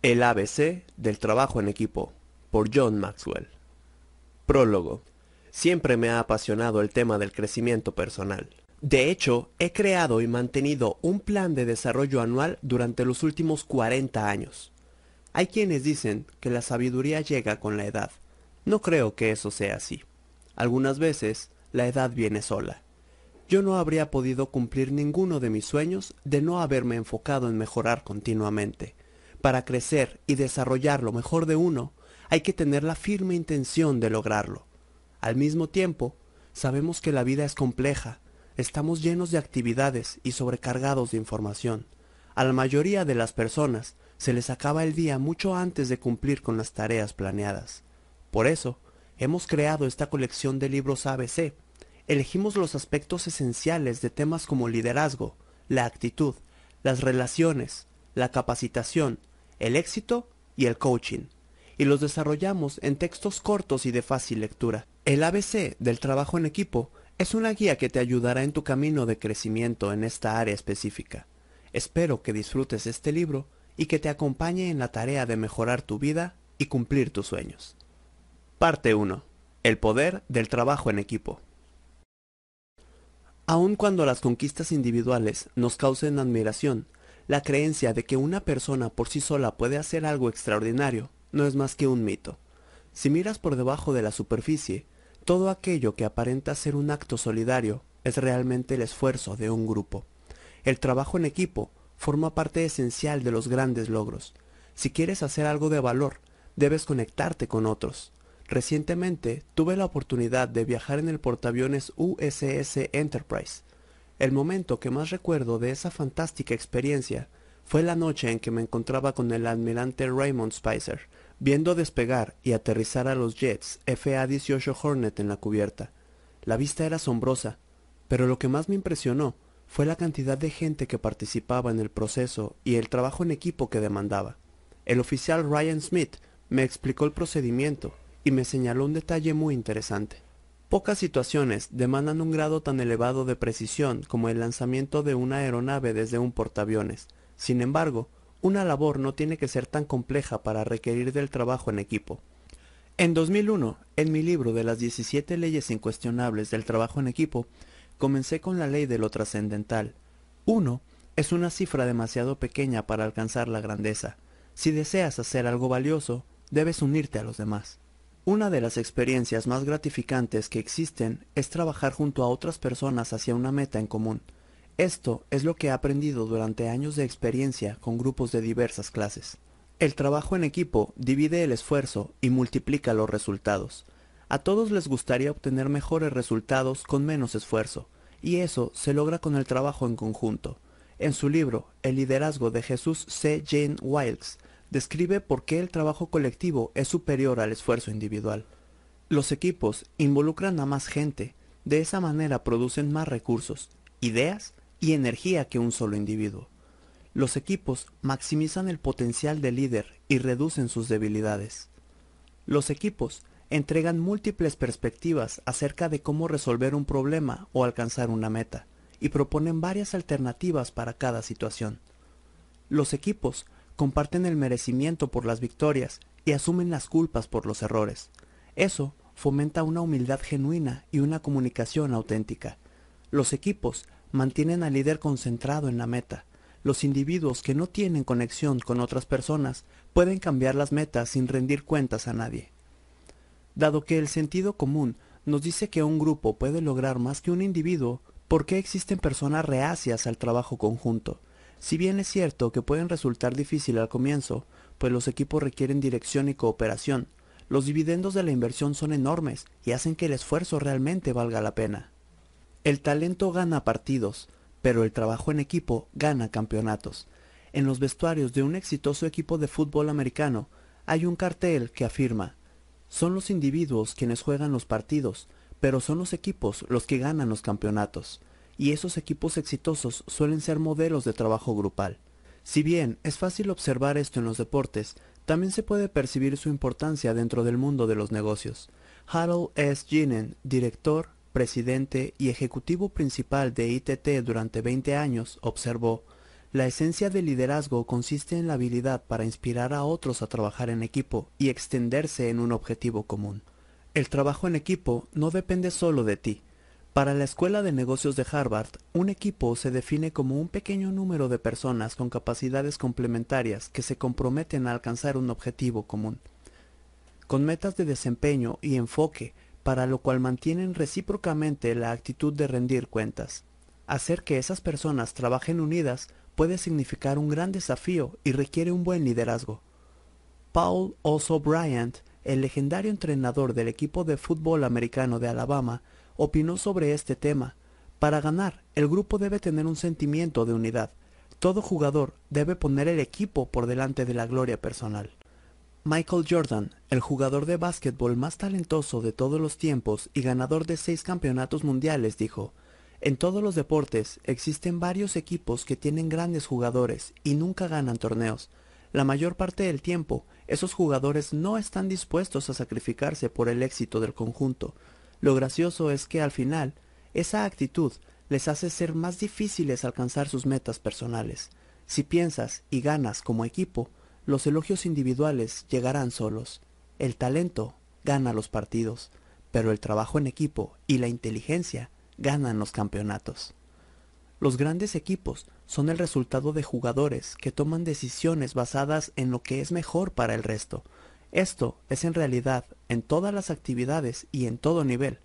El ABC del trabajo en equipo por John Maxwell. Prólogo. Siempre me ha apasionado el tema del crecimiento personal. De hecho, he creado y mantenido un plan de desarrollo anual durante los últimos 40 años. Hay quienes dicen que la sabiduría llega con la edad. No creo que eso sea así. Algunas veces, la edad viene sola. Yo no habría podido cumplir ninguno de mis sueños de no haberme enfocado en mejorar continuamente para crecer y desarrollar lo mejor de uno, hay que tener la firme intención de lograrlo. Al mismo tiempo, sabemos que la vida es compleja, estamos llenos de actividades y sobrecargados de información. A la mayoría de las personas se les acaba el día mucho antes de cumplir con las tareas planeadas. Por eso, hemos creado esta colección de libros ABC. Elegimos los aspectos esenciales de temas como liderazgo, la actitud, las relaciones, la capacitación, el éxito y el coaching, y los desarrollamos en textos cortos y de fácil lectura. El ABC del trabajo en equipo es una guía que te ayudará en tu camino de crecimiento en esta área específica. Espero que disfrutes este libro y que te acompañe en la tarea de mejorar tu vida y cumplir tus sueños. Parte 1. El poder del trabajo en equipo. Aun cuando las conquistas individuales nos causen admiración, la creencia de que una persona por sí sola puede hacer algo extraordinario no es más que un mito. Si miras por debajo de la superficie, todo aquello que aparenta ser un acto solidario es realmente el esfuerzo de un grupo. El trabajo en equipo forma parte esencial de los grandes logros. Si quieres hacer algo de valor, debes conectarte con otros. Recientemente tuve la oportunidad de viajar en el portaaviones USS Enterprise el momento que más recuerdo de esa fantástica experiencia fue la noche en que me encontraba con el almirante Raymond Spicer, viendo despegar y aterrizar a los jets FA-18 Hornet en la cubierta. La vista era asombrosa, pero lo que más me impresionó fue la cantidad de gente que participaba en el proceso y el trabajo en equipo que demandaba. El oficial Ryan Smith me explicó el procedimiento y me señaló un detalle muy interesante. Pocas situaciones demandan un grado tan elevado de precisión como el lanzamiento de una aeronave desde un portaaviones. Sin embargo, una labor no tiene que ser tan compleja para requerir del trabajo en equipo. En 2001, en mi libro de las 17 leyes incuestionables del trabajo en equipo, comencé con la ley de lo trascendental. 1. Es una cifra demasiado pequeña para alcanzar la grandeza. Si deseas hacer algo valioso, debes unirte a los demás. Una de las experiencias más gratificantes que existen es trabajar junto a otras personas hacia una meta en común. Esto es lo que he aprendido durante años de experiencia con grupos de diversas clases. El trabajo en equipo divide el esfuerzo y multiplica los resultados. A todos les gustaría obtener mejores resultados con menos esfuerzo, y eso se logra con el trabajo en conjunto. En su libro, El liderazgo de Jesús C. Jane Wilkes, describe por qué el trabajo colectivo es superior al esfuerzo individual. Los equipos involucran a más gente, de esa manera producen más recursos, ideas y energía que un solo individuo. Los equipos maximizan el potencial del líder y reducen sus debilidades. Los equipos entregan múltiples perspectivas acerca de cómo resolver un problema o alcanzar una meta, y proponen varias alternativas para cada situación. Los equipos comparten el merecimiento por las victorias y asumen las culpas por los errores. Eso fomenta una humildad genuina y una comunicación auténtica. Los equipos mantienen al líder concentrado en la meta. Los individuos que no tienen conexión con otras personas pueden cambiar las metas sin rendir cuentas a nadie. Dado que el sentido común nos dice que un grupo puede lograr más que un individuo, ¿por qué existen personas reacias al trabajo conjunto? Si bien es cierto que pueden resultar difícil al comienzo, pues los equipos requieren dirección y cooperación, los dividendos de la inversión son enormes y hacen que el esfuerzo realmente valga la pena. El talento gana partidos, pero el trabajo en equipo gana campeonatos. En los vestuarios de un exitoso equipo de fútbol americano hay un cartel que afirma, son los individuos quienes juegan los partidos, pero son los equipos los que ganan los campeonatos y esos equipos exitosos suelen ser modelos de trabajo grupal. Si bien es fácil observar esto en los deportes, también se puede percibir su importancia dentro del mundo de los negocios. Harold S. Ginen, director, presidente y ejecutivo principal de ITT durante 20 años, observó, la esencia del liderazgo consiste en la habilidad para inspirar a otros a trabajar en equipo y extenderse en un objetivo común. El trabajo en equipo no depende solo de ti, para la Escuela de Negocios de Harvard, un equipo se define como un pequeño número de personas con capacidades complementarias que se comprometen a alcanzar un objetivo común, con metas de desempeño y enfoque, para lo cual mantienen recíprocamente la actitud de rendir cuentas. Hacer que esas personas trabajen unidas puede significar un gran desafío y requiere un buen liderazgo. Paul Oso Bryant, el legendario entrenador del equipo de fútbol americano de Alabama, opinó sobre este tema. Para ganar, el grupo debe tener un sentimiento de unidad. Todo jugador debe poner el equipo por delante de la gloria personal. Michael Jordan, el jugador de básquetbol más talentoso de todos los tiempos y ganador de seis campeonatos mundiales, dijo, En todos los deportes existen varios equipos que tienen grandes jugadores y nunca ganan torneos. La mayor parte del tiempo, esos jugadores no están dispuestos a sacrificarse por el éxito del conjunto. Lo gracioso es que al final, esa actitud les hace ser más difíciles alcanzar sus metas personales. Si piensas y ganas como equipo, los elogios individuales llegarán solos. El talento gana los partidos, pero el trabajo en equipo y la inteligencia ganan los campeonatos. Los grandes equipos son el resultado de jugadores que toman decisiones basadas en lo que es mejor para el resto, esto es en realidad en todas las actividades y en todo nivel.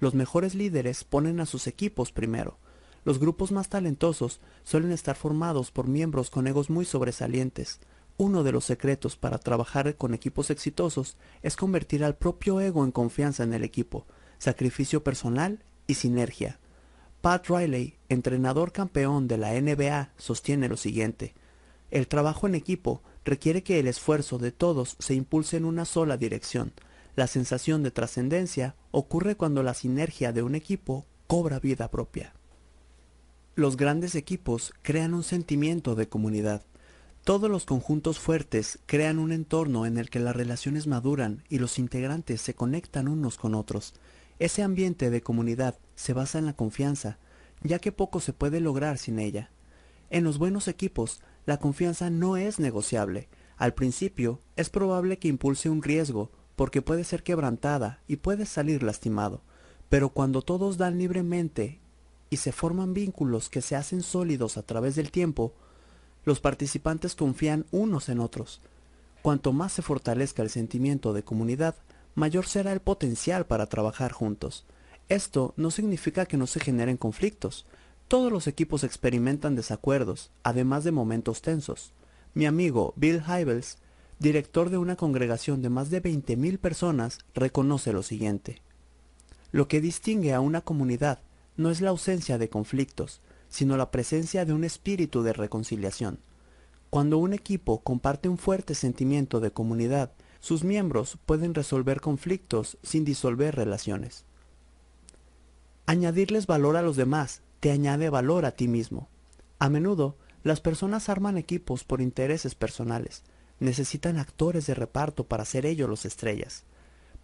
Los mejores líderes ponen a sus equipos primero. Los grupos más talentosos suelen estar formados por miembros con egos muy sobresalientes. Uno de los secretos para trabajar con equipos exitosos es convertir al propio ego en confianza en el equipo, sacrificio personal y sinergia. Pat Riley, entrenador campeón de la NBA, sostiene lo siguiente. El trabajo en equipo requiere que el esfuerzo de todos se impulse en una sola dirección. La sensación de trascendencia ocurre cuando la sinergia de un equipo cobra vida propia. Los grandes equipos crean un sentimiento de comunidad. Todos los conjuntos fuertes crean un entorno en el que las relaciones maduran y los integrantes se conectan unos con otros. Ese ambiente de comunidad se basa en la confianza, ya que poco se puede lograr sin ella. En los buenos equipos, la confianza no es negociable. Al principio, es probable que impulse un riesgo, porque puede ser quebrantada y puede salir lastimado. Pero cuando todos dan libremente y se forman vínculos que se hacen sólidos a través del tiempo, los participantes confían unos en otros. Cuanto más se fortalezca el sentimiento de comunidad, mayor será el potencial para trabajar juntos. Esto no significa que no se generen conflictos, todos los equipos experimentan desacuerdos, además de momentos tensos. Mi amigo Bill Hybels, director de una congregación de más de 20.000 personas, reconoce lo siguiente. Lo que distingue a una comunidad no es la ausencia de conflictos, sino la presencia de un espíritu de reconciliación. Cuando un equipo comparte un fuerte sentimiento de comunidad, sus miembros pueden resolver conflictos sin disolver relaciones. Añadirles valor a los demás te añade valor a ti mismo. A menudo, las personas arman equipos por intereses personales, necesitan actores de reparto para hacer ellos los estrellas.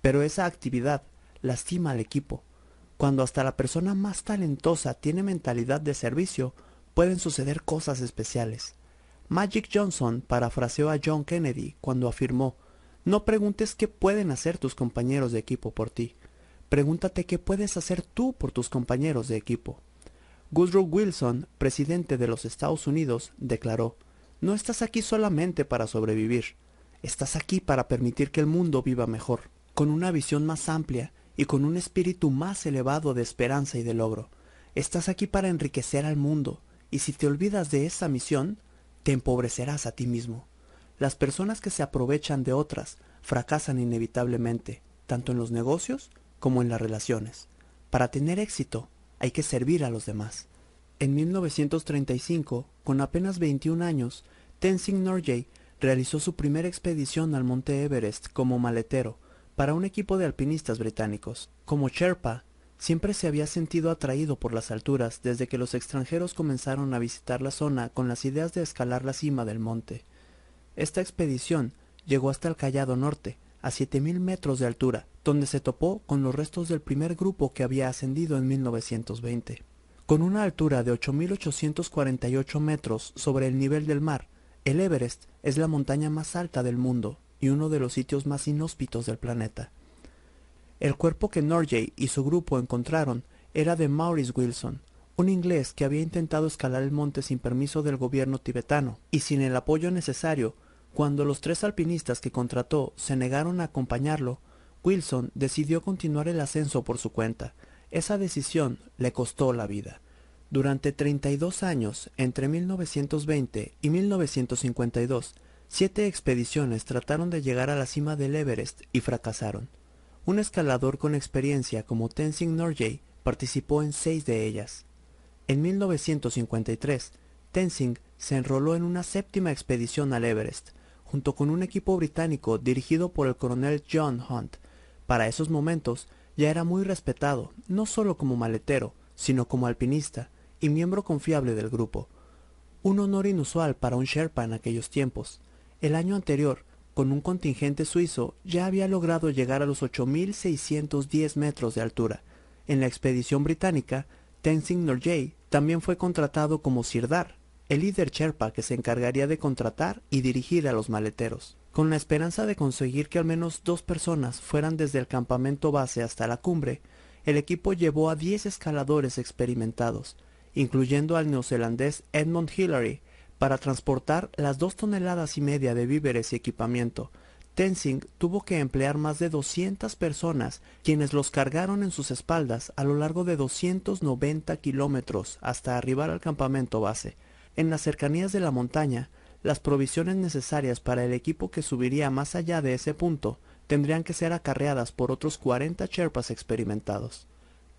Pero esa actividad lastima al equipo. Cuando hasta la persona más talentosa tiene mentalidad de servicio, pueden suceder cosas especiales. Magic Johnson parafraseó a John Kennedy cuando afirmó, no preguntes qué pueden hacer tus compañeros de equipo por ti, pregúntate qué puedes hacer tú por tus compañeros de equipo. Woodrow Wilson, presidente de los Estados Unidos, declaró, No estás aquí solamente para sobrevivir, estás aquí para permitir que el mundo viva mejor, con una visión más amplia y con un espíritu más elevado de esperanza y de logro. Estás aquí para enriquecer al mundo, y si te olvidas de esa misión, te empobrecerás a ti mismo. Las personas que se aprovechan de otras fracasan inevitablemente, tanto en los negocios como en las relaciones. Para tener éxito, hay que servir a los demás. En 1935, con apenas 21 años, Tenzin Norgay realizó su primera expedición al monte Everest como maletero para un equipo de alpinistas británicos. Como Sherpa, siempre se había sentido atraído por las alturas desde que los extranjeros comenzaron a visitar la zona con las ideas de escalar la cima del monte. Esta expedición llegó hasta el Callado Norte, a 7.000 metros de altura, donde se topó con los restos del primer grupo que había ascendido en 1920. Con una altura de 8.848 metros sobre el nivel del mar, el Everest es la montaña más alta del mundo y uno de los sitios más inhóspitos del planeta. El cuerpo que Norjay y su grupo encontraron era de Maurice Wilson, un inglés que había intentado escalar el monte sin permiso del gobierno tibetano y sin el apoyo necesario cuando los tres alpinistas que contrató se negaron a acompañarlo, Wilson decidió continuar el ascenso por su cuenta. Esa decisión le costó la vida. Durante 32 años, entre 1920 y 1952, siete expediciones trataron de llegar a la cima del Everest y fracasaron. Un escalador con experiencia como Tenzing Norgay participó en seis de ellas. En 1953, Tenzing se enroló en una séptima expedición al Everest, junto con un equipo británico dirigido por el coronel John Hunt. Para esos momentos ya era muy respetado, no solo como maletero, sino como alpinista y miembro confiable del grupo. Un honor inusual para un Sherpa en aquellos tiempos. El año anterior, con un contingente suizo, ya había logrado llegar a los 8.610 metros de altura. En la expedición británica, Tenzing Norgay también fue contratado como sirdar, el líder Sherpa que se encargaría de contratar y dirigir a los maleteros, con la esperanza de conseguir que al menos dos personas fueran desde el campamento base hasta la cumbre, el equipo llevó a 10 escaladores experimentados, incluyendo al neozelandés Edmund Hillary, para transportar las dos toneladas y media de víveres y equipamiento. Tenzing tuvo que emplear más de 200 personas, quienes los cargaron en sus espaldas a lo largo de 290 kilómetros hasta arribar al campamento base. En las cercanías de la montaña, las provisiones necesarias para el equipo que subiría más allá de ese punto tendrían que ser acarreadas por otros 40 Sherpas experimentados.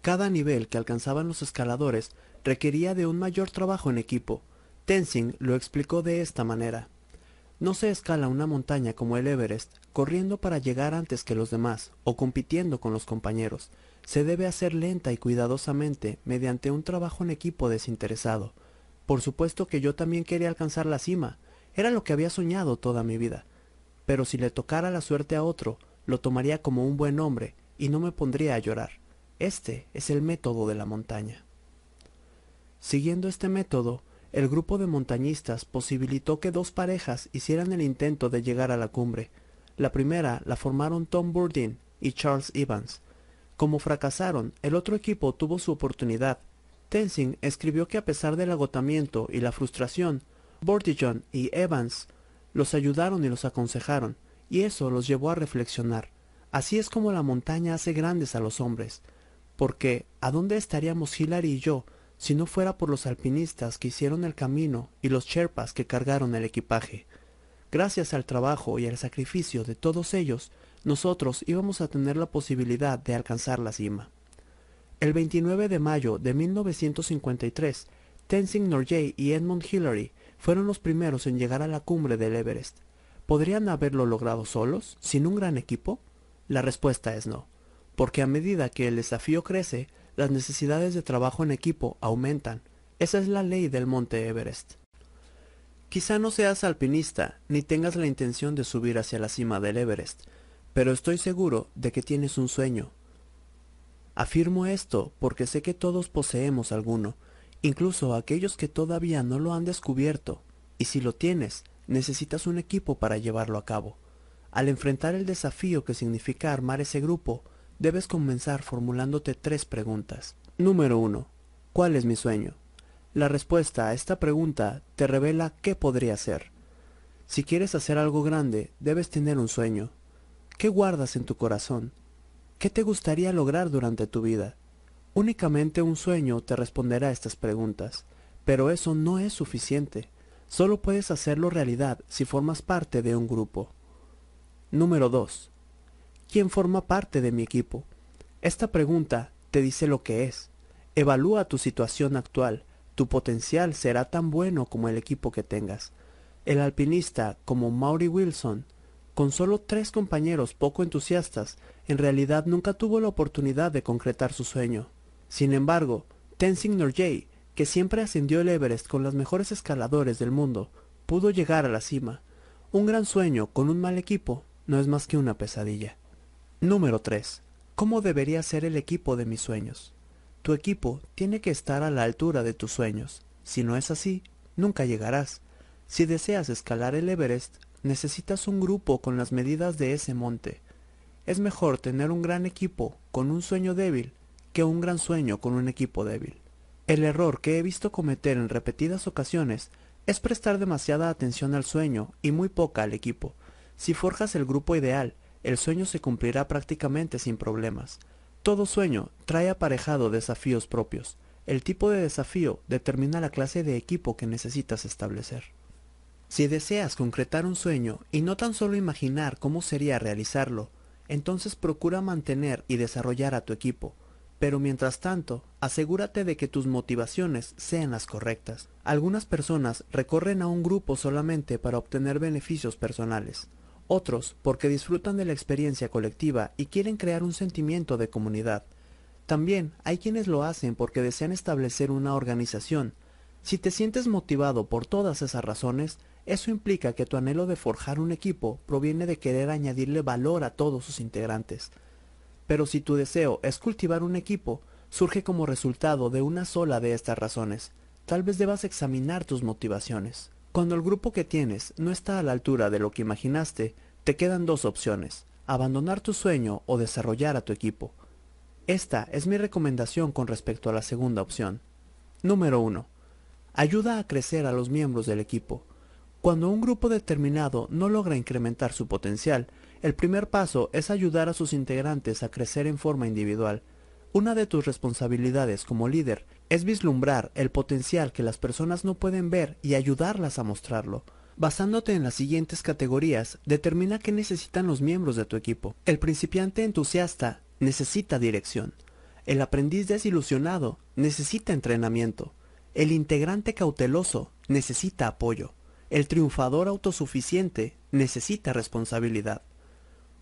Cada nivel que alcanzaban los escaladores requería de un mayor trabajo en equipo. Tenzing lo explicó de esta manera. No se escala una montaña como el Everest corriendo para llegar antes que los demás o compitiendo con los compañeros. Se debe hacer lenta y cuidadosamente mediante un trabajo en equipo desinteresado, por supuesto que yo también quería alcanzar la cima, era lo que había soñado toda mi vida. Pero si le tocara la suerte a otro, lo tomaría como un buen hombre y no me pondría a llorar. Este es el método de la montaña. Siguiendo este método, el grupo de montañistas posibilitó que dos parejas hicieran el intento de llegar a la cumbre. La primera la formaron Tom Burdin y Charles Evans. Como fracasaron, el otro equipo tuvo su oportunidad Tenzing escribió que a pesar del agotamiento y la frustración, Bordijon y Evans los ayudaron y los aconsejaron, y eso los llevó a reflexionar. Así es como la montaña hace grandes a los hombres, porque ¿a dónde estaríamos Hillary y yo si no fuera por los alpinistas que hicieron el camino y los sherpas que cargaron el equipaje? Gracias al trabajo y al sacrificio de todos ellos, nosotros íbamos a tener la posibilidad de alcanzar la cima. El 29 de mayo de 1953, Tenzing Norgay y Edmund Hillary fueron los primeros en llegar a la cumbre del Everest. ¿Podrían haberlo logrado solos, sin un gran equipo? La respuesta es no, porque a medida que el desafío crece, las necesidades de trabajo en equipo aumentan. Esa es la ley del monte Everest. Quizá no seas alpinista ni tengas la intención de subir hacia la cima del Everest, pero estoy seguro de que tienes un sueño, Afirmo esto porque sé que todos poseemos alguno, incluso aquellos que todavía no lo han descubierto, y si lo tienes, necesitas un equipo para llevarlo a cabo. Al enfrentar el desafío que significa armar ese grupo, debes comenzar formulándote tres preguntas. Número 1. ¿Cuál es mi sueño? La respuesta a esta pregunta te revela qué podría ser. Si quieres hacer algo grande, debes tener un sueño. ¿Qué guardas en tu corazón? ¿Qué te gustaría lograr durante tu vida? Únicamente un sueño te responderá a estas preguntas, pero eso no es suficiente. Solo puedes hacerlo realidad si formas parte de un grupo. Número 2. ¿Quién forma parte de mi equipo? Esta pregunta te dice lo que es. Evalúa tu situación actual. Tu potencial será tan bueno como el equipo que tengas. El alpinista, como Maury Wilson, con solo tres compañeros poco entusiastas, en realidad nunca tuvo la oportunidad de concretar su sueño. Sin embargo, Tenzing Norgay, que siempre ascendió el Everest con los mejores escaladores del mundo, pudo llegar a la cima. Un gran sueño con un mal equipo no es más que una pesadilla. Número 3. ¿Cómo debería ser el equipo de mis sueños? Tu equipo tiene que estar a la altura de tus sueños. Si no es así, nunca llegarás. Si deseas escalar el Everest, necesitas un grupo con las medidas de ese monte, es mejor tener un gran equipo con un sueño débil que un gran sueño con un equipo débil. El error que he visto cometer en repetidas ocasiones es prestar demasiada atención al sueño y muy poca al equipo. Si forjas el grupo ideal, el sueño se cumplirá prácticamente sin problemas. Todo sueño trae aparejado desafíos propios. El tipo de desafío determina la clase de equipo que necesitas establecer. Si deseas concretar un sueño y no tan solo imaginar cómo sería realizarlo, entonces procura mantener y desarrollar a tu equipo, pero mientras tanto, asegúrate de que tus motivaciones sean las correctas. Algunas personas recorren a un grupo solamente para obtener beneficios personales, otros porque disfrutan de la experiencia colectiva y quieren crear un sentimiento de comunidad. También hay quienes lo hacen porque desean establecer una organización. Si te sientes motivado por todas esas razones, eso implica que tu anhelo de forjar un equipo proviene de querer añadirle valor a todos sus integrantes. Pero si tu deseo es cultivar un equipo, surge como resultado de una sola de estas razones. Tal vez debas examinar tus motivaciones. Cuando el grupo que tienes no está a la altura de lo que imaginaste, te quedan dos opciones, abandonar tu sueño o desarrollar a tu equipo. Esta es mi recomendación con respecto a la segunda opción. Número 1. Ayuda a crecer a los miembros del equipo. Cuando un grupo determinado no logra incrementar su potencial, el primer paso es ayudar a sus integrantes a crecer en forma individual. Una de tus responsabilidades como líder es vislumbrar el potencial que las personas no pueden ver y ayudarlas a mostrarlo. Basándote en las siguientes categorías, determina qué necesitan los miembros de tu equipo. El principiante entusiasta necesita dirección. El aprendiz desilusionado necesita entrenamiento. El integrante cauteloso necesita apoyo. El triunfador autosuficiente necesita responsabilidad.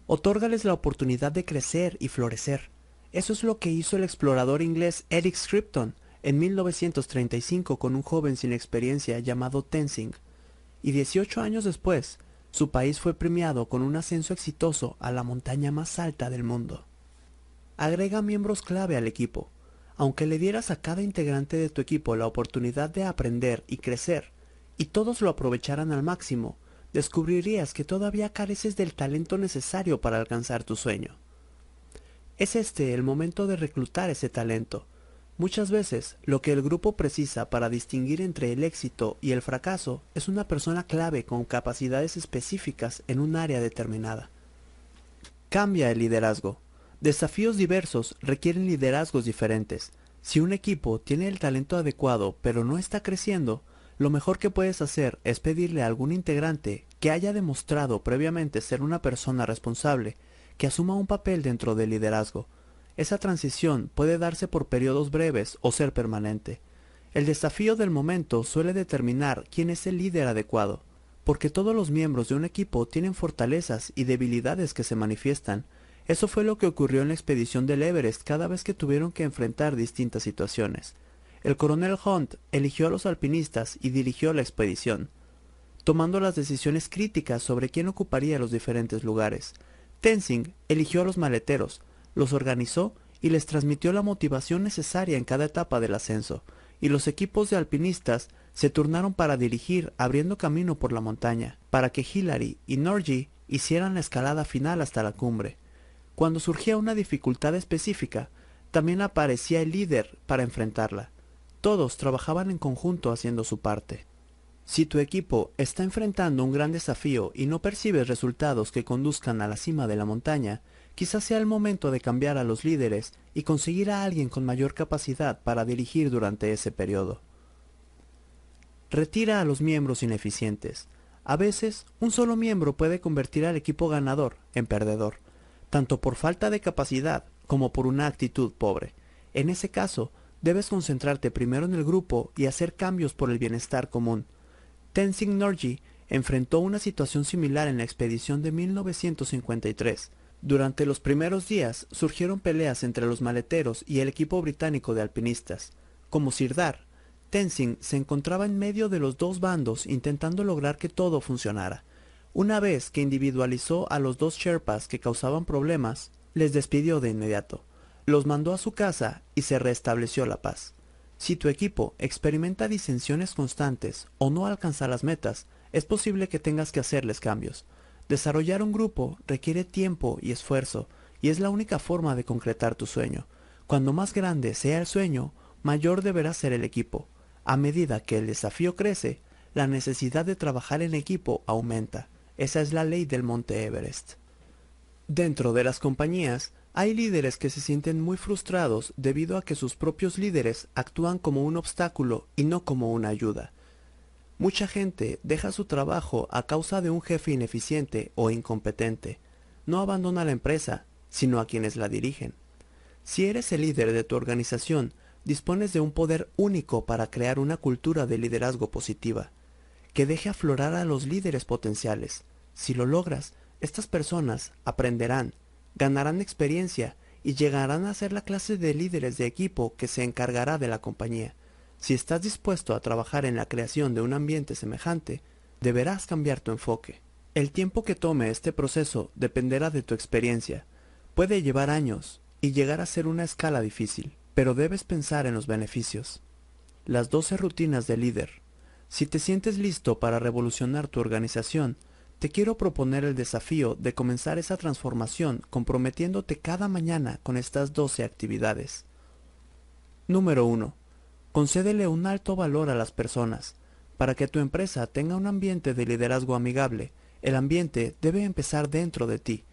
Otórgales la oportunidad de crecer y florecer. Eso es lo que hizo el explorador inglés Eric Scripton en 1935 con un joven sin experiencia llamado Tenzing. Y 18 años después, su país fue premiado con un ascenso exitoso a la montaña más alta del mundo. Agrega miembros clave al equipo. Aunque le dieras a cada integrante de tu equipo la oportunidad de aprender y crecer, y todos lo aprovecharán al máximo, descubrirías que todavía careces del talento necesario para alcanzar tu sueño. Es este el momento de reclutar ese talento. Muchas veces, lo que el grupo precisa para distinguir entre el éxito y el fracaso es una persona clave con capacidades específicas en un área determinada. Cambia el liderazgo. Desafíos diversos requieren liderazgos diferentes. Si un equipo tiene el talento adecuado pero no está creciendo, lo mejor que puedes hacer es pedirle a algún integrante que haya demostrado previamente ser una persona responsable, que asuma un papel dentro del liderazgo. Esa transición puede darse por periodos breves o ser permanente. El desafío del momento suele determinar quién es el líder adecuado, porque todos los miembros de un equipo tienen fortalezas y debilidades que se manifiestan. Eso fue lo que ocurrió en la expedición del Everest cada vez que tuvieron que enfrentar distintas situaciones el coronel Hunt eligió a los alpinistas y dirigió la expedición, tomando las decisiones críticas sobre quién ocuparía los diferentes lugares. Tenzing eligió a los maleteros, los organizó y les transmitió la motivación necesaria en cada etapa del ascenso, y los equipos de alpinistas se turnaron para dirigir abriendo camino por la montaña, para que Hillary y Norgie hicieran la escalada final hasta la cumbre. Cuando surgía una dificultad específica, también aparecía el líder para enfrentarla. Todos trabajaban en conjunto haciendo su parte. Si tu equipo está enfrentando un gran desafío y no percibes resultados que conduzcan a la cima de la montaña, quizás sea el momento de cambiar a los líderes y conseguir a alguien con mayor capacidad para dirigir durante ese periodo. Retira a los miembros ineficientes. A veces, un solo miembro puede convertir al equipo ganador en perdedor, tanto por falta de capacidad como por una actitud pobre. En ese caso, Debes concentrarte primero en el grupo y hacer cambios por el bienestar común. Tenzin Norgay enfrentó una situación similar en la expedición de 1953. Durante los primeros días surgieron peleas entre los maleteros y el equipo británico de alpinistas. Como Sirdar, Tenzin se encontraba en medio de los dos bandos intentando lograr que todo funcionara. Una vez que individualizó a los dos Sherpas que causaban problemas, les despidió de inmediato los mandó a su casa y se restableció la paz. Si tu equipo experimenta disensiones constantes o no alcanza las metas, es posible que tengas que hacerles cambios. Desarrollar un grupo requiere tiempo y esfuerzo, y es la única forma de concretar tu sueño. Cuando más grande sea el sueño, mayor deberá ser el equipo. A medida que el desafío crece, la necesidad de trabajar en equipo aumenta. Esa es la ley del Monte Everest. Dentro de las compañías, hay líderes que se sienten muy frustrados debido a que sus propios líderes actúan como un obstáculo y no como una ayuda. Mucha gente deja su trabajo a causa de un jefe ineficiente o incompetente. No abandona la empresa, sino a quienes la dirigen. Si eres el líder de tu organización, dispones de un poder único para crear una cultura de liderazgo positiva, que deje aflorar a los líderes potenciales. Si lo logras, estas personas aprenderán ganarán experiencia y llegarán a ser la clase de líderes de equipo que se encargará de la compañía. Si estás dispuesto a trabajar en la creación de un ambiente semejante, deberás cambiar tu enfoque. El tiempo que tome este proceso dependerá de tu experiencia. Puede llevar años y llegar a ser una escala difícil, pero debes pensar en los beneficios. Las 12 rutinas de líder. Si te sientes listo para revolucionar tu organización, te quiero proponer el desafío de comenzar esa transformación comprometiéndote cada mañana con estas 12 actividades. Número 1. Concédele un alto valor a las personas. Para que tu empresa tenga un ambiente de liderazgo amigable, el ambiente debe empezar dentro de ti.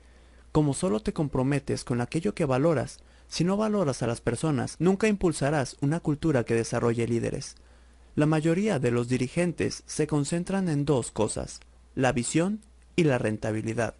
Como solo te comprometes con aquello que valoras, si no valoras a las personas, nunca impulsarás una cultura que desarrolle líderes. La mayoría de los dirigentes se concentran en dos cosas, la visión y la rentabilidad.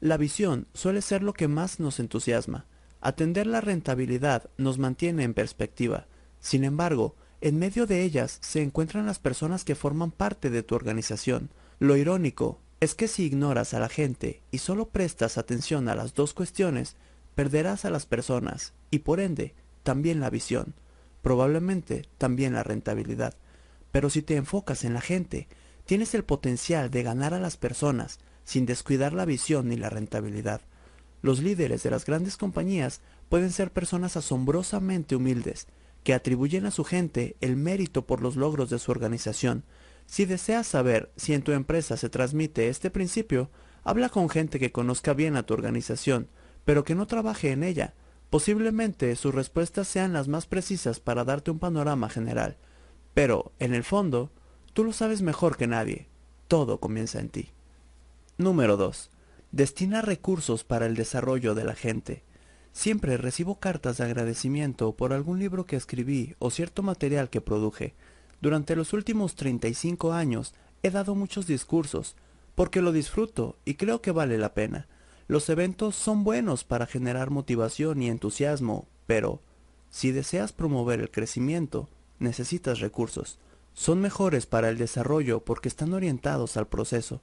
La visión suele ser lo que más nos entusiasma. Atender la rentabilidad nos mantiene en perspectiva. Sin embargo, en medio de ellas se encuentran las personas que forman parte de tu organización. Lo irónico es que si ignoras a la gente y solo prestas atención a las dos cuestiones, perderás a las personas y por ende también la visión, probablemente también la rentabilidad. Pero si te enfocas en la gente, Tienes el potencial de ganar a las personas sin descuidar la visión ni la rentabilidad. Los líderes de las grandes compañías pueden ser personas asombrosamente humildes, que atribuyen a su gente el mérito por los logros de su organización. Si deseas saber si en tu empresa se transmite este principio, habla con gente que conozca bien a tu organización, pero que no trabaje en ella. Posiblemente sus respuestas sean las más precisas para darte un panorama general. Pero, en el fondo, Tú lo sabes mejor que nadie. Todo comienza en ti. Número 2. Destina recursos para el desarrollo de la gente. Siempre recibo cartas de agradecimiento por algún libro que escribí o cierto material que produje. Durante los últimos 35 años he dado muchos discursos, porque lo disfruto y creo que vale la pena. Los eventos son buenos para generar motivación y entusiasmo, pero si deseas promover el crecimiento, necesitas recursos. Son mejores para el desarrollo porque están orientados al proceso.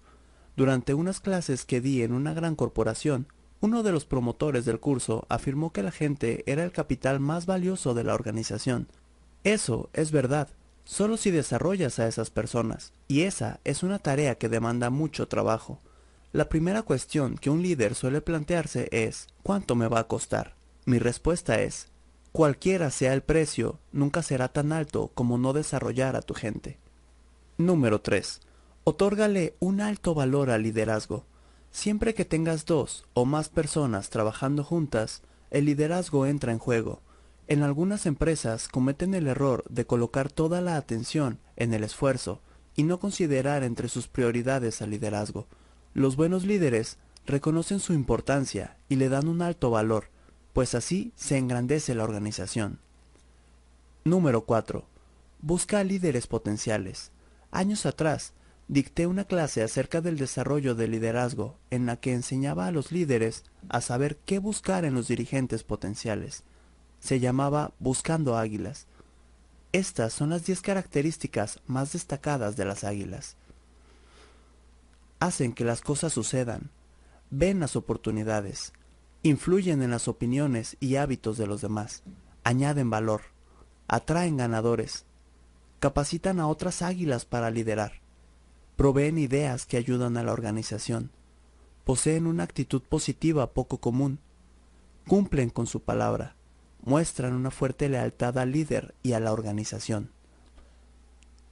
Durante unas clases que di en una gran corporación, uno de los promotores del curso afirmó que la gente era el capital más valioso de la organización. Eso es verdad, solo si desarrollas a esas personas, y esa es una tarea que demanda mucho trabajo. La primera cuestión que un líder suele plantearse es, ¿cuánto me va a costar? Mi respuesta es, Cualquiera sea el precio, nunca será tan alto como no desarrollar a tu gente. Número 3. Otórgale un alto valor al liderazgo. Siempre que tengas dos o más personas trabajando juntas, el liderazgo entra en juego. En algunas empresas cometen el error de colocar toda la atención en el esfuerzo y no considerar entre sus prioridades al liderazgo. Los buenos líderes reconocen su importancia y le dan un alto valor, pues así se engrandece la organización. Número 4. Busca líderes potenciales. Años atrás, dicté una clase acerca del desarrollo del liderazgo en la que enseñaba a los líderes a saber qué buscar en los dirigentes potenciales. Se llamaba Buscando Águilas. Estas son las 10 características más destacadas de las águilas. Hacen que las cosas sucedan, ven las oportunidades, Influyen en las opiniones y hábitos de los demás, añaden valor, atraen ganadores, capacitan a otras águilas para liderar, proveen ideas que ayudan a la organización, poseen una actitud positiva poco común, cumplen con su palabra, muestran una fuerte lealtad al líder y a la organización.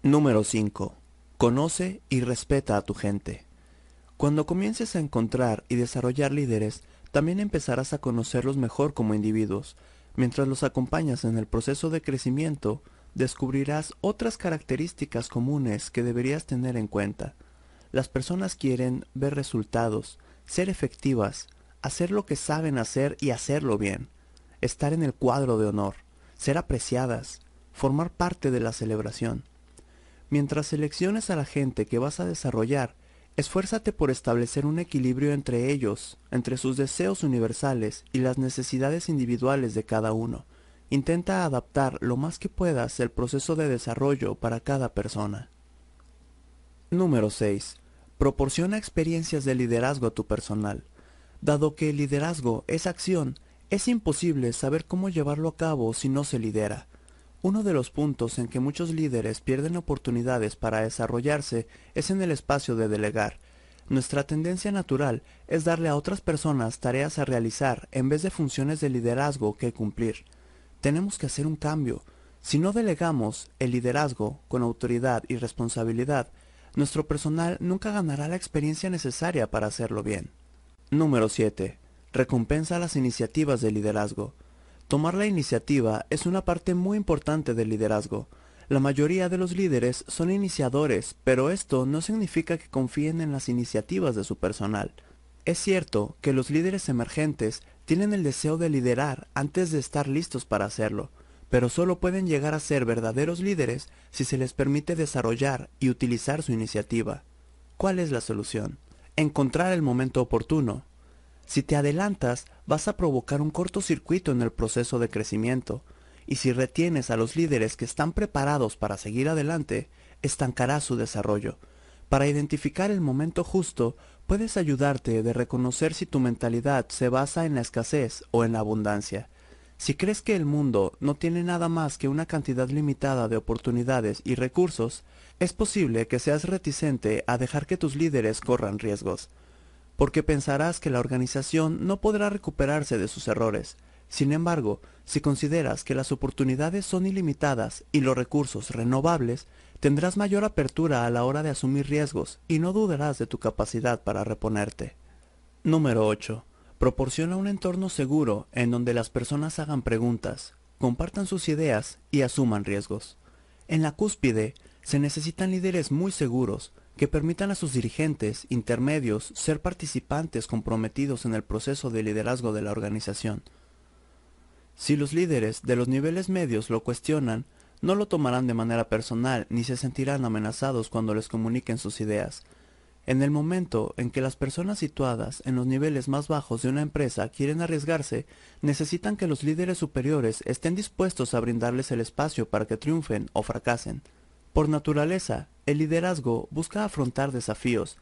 Número 5. Conoce y respeta a tu gente. Cuando comiences a encontrar y desarrollar líderes, también empezarás a conocerlos mejor como individuos. Mientras los acompañas en el proceso de crecimiento, descubrirás otras características comunes que deberías tener en cuenta. Las personas quieren ver resultados, ser efectivas, hacer lo que saben hacer y hacerlo bien, estar en el cuadro de honor, ser apreciadas, formar parte de la celebración. Mientras selecciones a la gente que vas a desarrollar, Esfuérzate por establecer un equilibrio entre ellos, entre sus deseos universales y las necesidades individuales de cada uno. Intenta adaptar lo más que puedas el proceso de desarrollo para cada persona. Número 6. Proporciona experiencias de liderazgo a tu personal. Dado que el liderazgo es acción, es imposible saber cómo llevarlo a cabo si no se lidera. Uno de los puntos en que muchos líderes pierden oportunidades para desarrollarse es en el espacio de delegar. Nuestra tendencia natural es darle a otras personas tareas a realizar en vez de funciones de liderazgo que cumplir. Tenemos que hacer un cambio. Si no delegamos el liderazgo con autoridad y responsabilidad, nuestro personal nunca ganará la experiencia necesaria para hacerlo bien. Número 7. Recompensa las iniciativas de liderazgo. Tomar la iniciativa es una parte muy importante del liderazgo. La mayoría de los líderes son iniciadores, pero esto no significa que confíen en las iniciativas de su personal. Es cierto que los líderes emergentes tienen el deseo de liderar antes de estar listos para hacerlo, pero solo pueden llegar a ser verdaderos líderes si se les permite desarrollar y utilizar su iniciativa. ¿Cuál es la solución? Encontrar el momento oportuno. Si te adelantas, vas a provocar un cortocircuito en el proceso de crecimiento, y si retienes a los líderes que están preparados para seguir adelante, estancarás su desarrollo. Para identificar el momento justo, puedes ayudarte de reconocer si tu mentalidad se basa en la escasez o en la abundancia. Si crees que el mundo no tiene nada más que una cantidad limitada de oportunidades y recursos, es posible que seas reticente a dejar que tus líderes corran riesgos porque pensarás que la organización no podrá recuperarse de sus errores. Sin embargo, si consideras que las oportunidades son ilimitadas y los recursos renovables, tendrás mayor apertura a la hora de asumir riesgos y no dudarás de tu capacidad para reponerte. Número 8. Proporciona un entorno seguro en donde las personas hagan preguntas, compartan sus ideas y asuman riesgos. En la cúspide, se necesitan líderes muy seguros, que permitan a sus dirigentes intermedios ser participantes comprometidos en el proceso de liderazgo de la organización. Si los líderes de los niveles medios lo cuestionan, no lo tomarán de manera personal ni se sentirán amenazados cuando les comuniquen sus ideas. En el momento en que las personas situadas en los niveles más bajos de una empresa quieren arriesgarse, necesitan que los líderes superiores estén dispuestos a brindarles el espacio para que triunfen o fracasen. Por naturaleza, el liderazgo busca afrontar desafíos,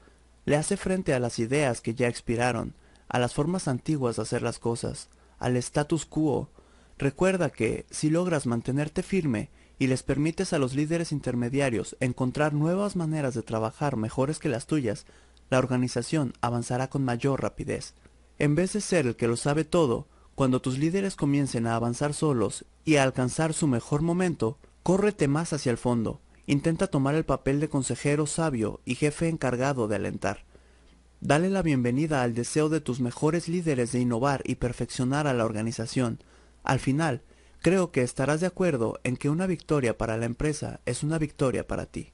le hace frente a las ideas que ya expiraron, a las formas antiguas de hacer las cosas, al status quo. Recuerda que, si logras mantenerte firme y les permites a los líderes intermediarios encontrar nuevas maneras de trabajar mejores que las tuyas, la organización avanzará con mayor rapidez. En vez de ser el que lo sabe todo, cuando tus líderes comiencen a avanzar solos y a alcanzar su mejor momento, córrete más hacia el fondo, intenta tomar el papel de consejero sabio y jefe encargado de alentar. Dale la bienvenida al deseo de tus mejores líderes de innovar y perfeccionar a la organización. Al final, creo que estarás de acuerdo en que una victoria para la empresa es una victoria para ti.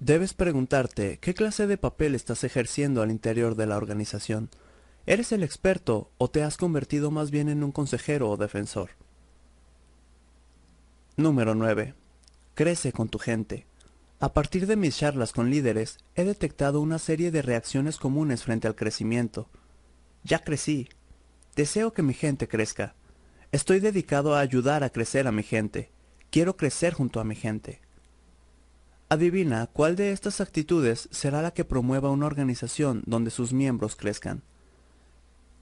Debes preguntarte qué clase de papel estás ejerciendo al interior de la organización. ¿Eres el experto o te has convertido más bien en un consejero o defensor? Número 9. Crece con tu gente. A partir de mis charlas con líderes, he detectado una serie de reacciones comunes frente al crecimiento. Ya crecí. Deseo que mi gente crezca. Estoy dedicado a ayudar a crecer a mi gente. Quiero crecer junto a mi gente. Adivina cuál de estas actitudes será la que promueva una organización donde sus miembros crezcan.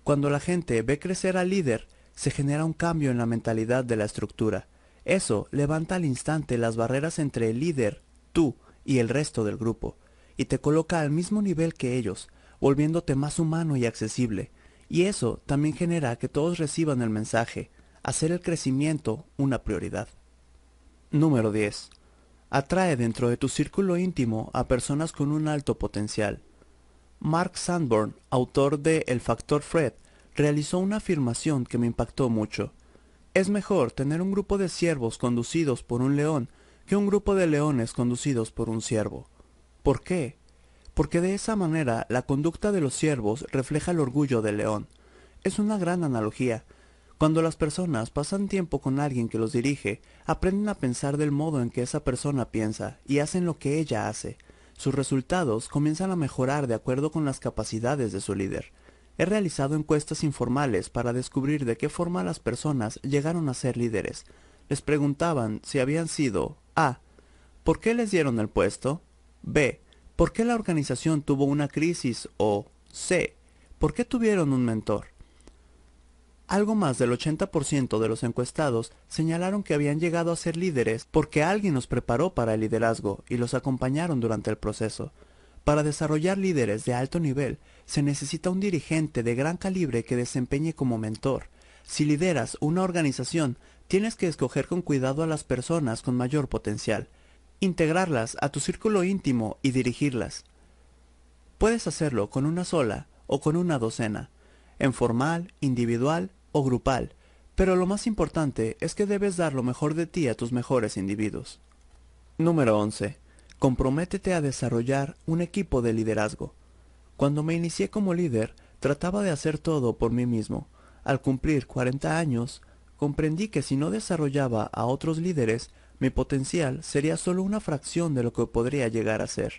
Cuando la gente ve crecer al líder, se genera un cambio en la mentalidad de la estructura. Eso levanta al instante las barreras entre el líder tú y el resto del grupo, y te coloca al mismo nivel que ellos, volviéndote más humano y accesible, y eso también genera que todos reciban el mensaje, hacer el crecimiento una prioridad. Número 10. Atrae dentro de tu círculo íntimo a personas con un alto potencial. Mark Sandborn, autor de El factor Fred, realizó una afirmación que me impactó mucho. Es mejor tener un grupo de ciervos conducidos por un león que un grupo de leones conducidos por un siervo ¿Por qué? Porque de esa manera la conducta de los siervos refleja el orgullo del león. Es una gran analogía. Cuando las personas pasan tiempo con alguien que los dirige, aprenden a pensar del modo en que esa persona piensa y hacen lo que ella hace. Sus resultados comienzan a mejorar de acuerdo con las capacidades de su líder. He realizado encuestas informales para descubrir de qué forma las personas llegaron a ser líderes. Les preguntaban si habían sido a. ¿Por qué les dieron el puesto? B. ¿Por qué la organización tuvo una crisis? O C. ¿Por qué tuvieron un mentor? Algo más del 80% de los encuestados señalaron que habían llegado a ser líderes porque alguien los preparó para el liderazgo y los acompañaron durante el proceso. Para desarrollar líderes de alto nivel, se necesita un dirigente de gran calibre que desempeñe como mentor. Si lideras una organización, Tienes que escoger con cuidado a las personas con mayor potencial, integrarlas a tu círculo íntimo y dirigirlas. Puedes hacerlo con una sola o con una docena, en formal, individual o grupal, pero lo más importante es que debes dar lo mejor de ti a tus mejores individuos. Número 11. Comprométete a desarrollar un equipo de liderazgo. Cuando me inicié como líder, trataba de hacer todo por mí mismo. Al cumplir 40 años, comprendí que si no desarrollaba a otros líderes, mi potencial sería solo una fracción de lo que podría llegar a ser.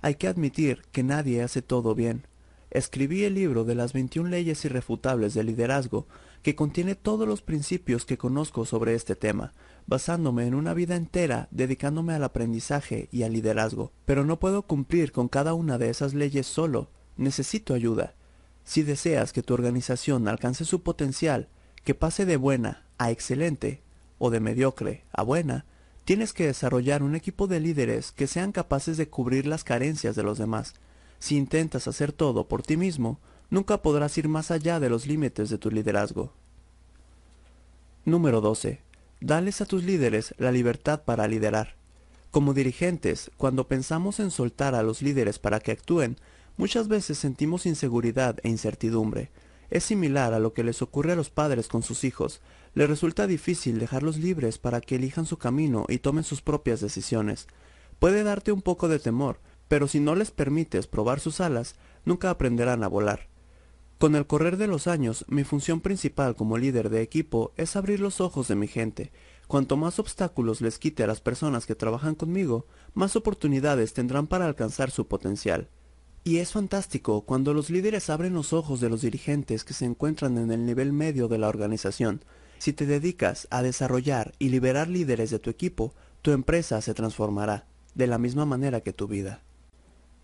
Hay que admitir que nadie hace todo bien. Escribí el libro de las 21 leyes irrefutables del liderazgo, que contiene todos los principios que conozco sobre este tema, basándome en una vida entera dedicándome al aprendizaje y al liderazgo. Pero no puedo cumplir con cada una de esas leyes solo, necesito ayuda. Si deseas que tu organización alcance su potencial, que pase de buena a excelente o de mediocre a buena, tienes que desarrollar un equipo de líderes que sean capaces de cubrir las carencias de los demás. Si intentas hacer todo por ti mismo, nunca podrás ir más allá de los límites de tu liderazgo. Número 12. Dales a tus líderes la libertad para liderar. Como dirigentes, cuando pensamos en soltar a los líderes para que actúen, muchas veces sentimos inseguridad e incertidumbre. Es similar a lo que les ocurre a los padres con sus hijos. Les resulta difícil dejarlos libres para que elijan su camino y tomen sus propias decisiones. Puede darte un poco de temor, pero si no les permites probar sus alas, nunca aprenderán a volar. Con el correr de los años, mi función principal como líder de equipo es abrir los ojos de mi gente. Cuanto más obstáculos les quite a las personas que trabajan conmigo, más oportunidades tendrán para alcanzar su potencial. Y es fantástico cuando los líderes abren los ojos de los dirigentes que se encuentran en el nivel medio de la organización. Si te dedicas a desarrollar y liberar líderes de tu equipo, tu empresa se transformará, de la misma manera que tu vida.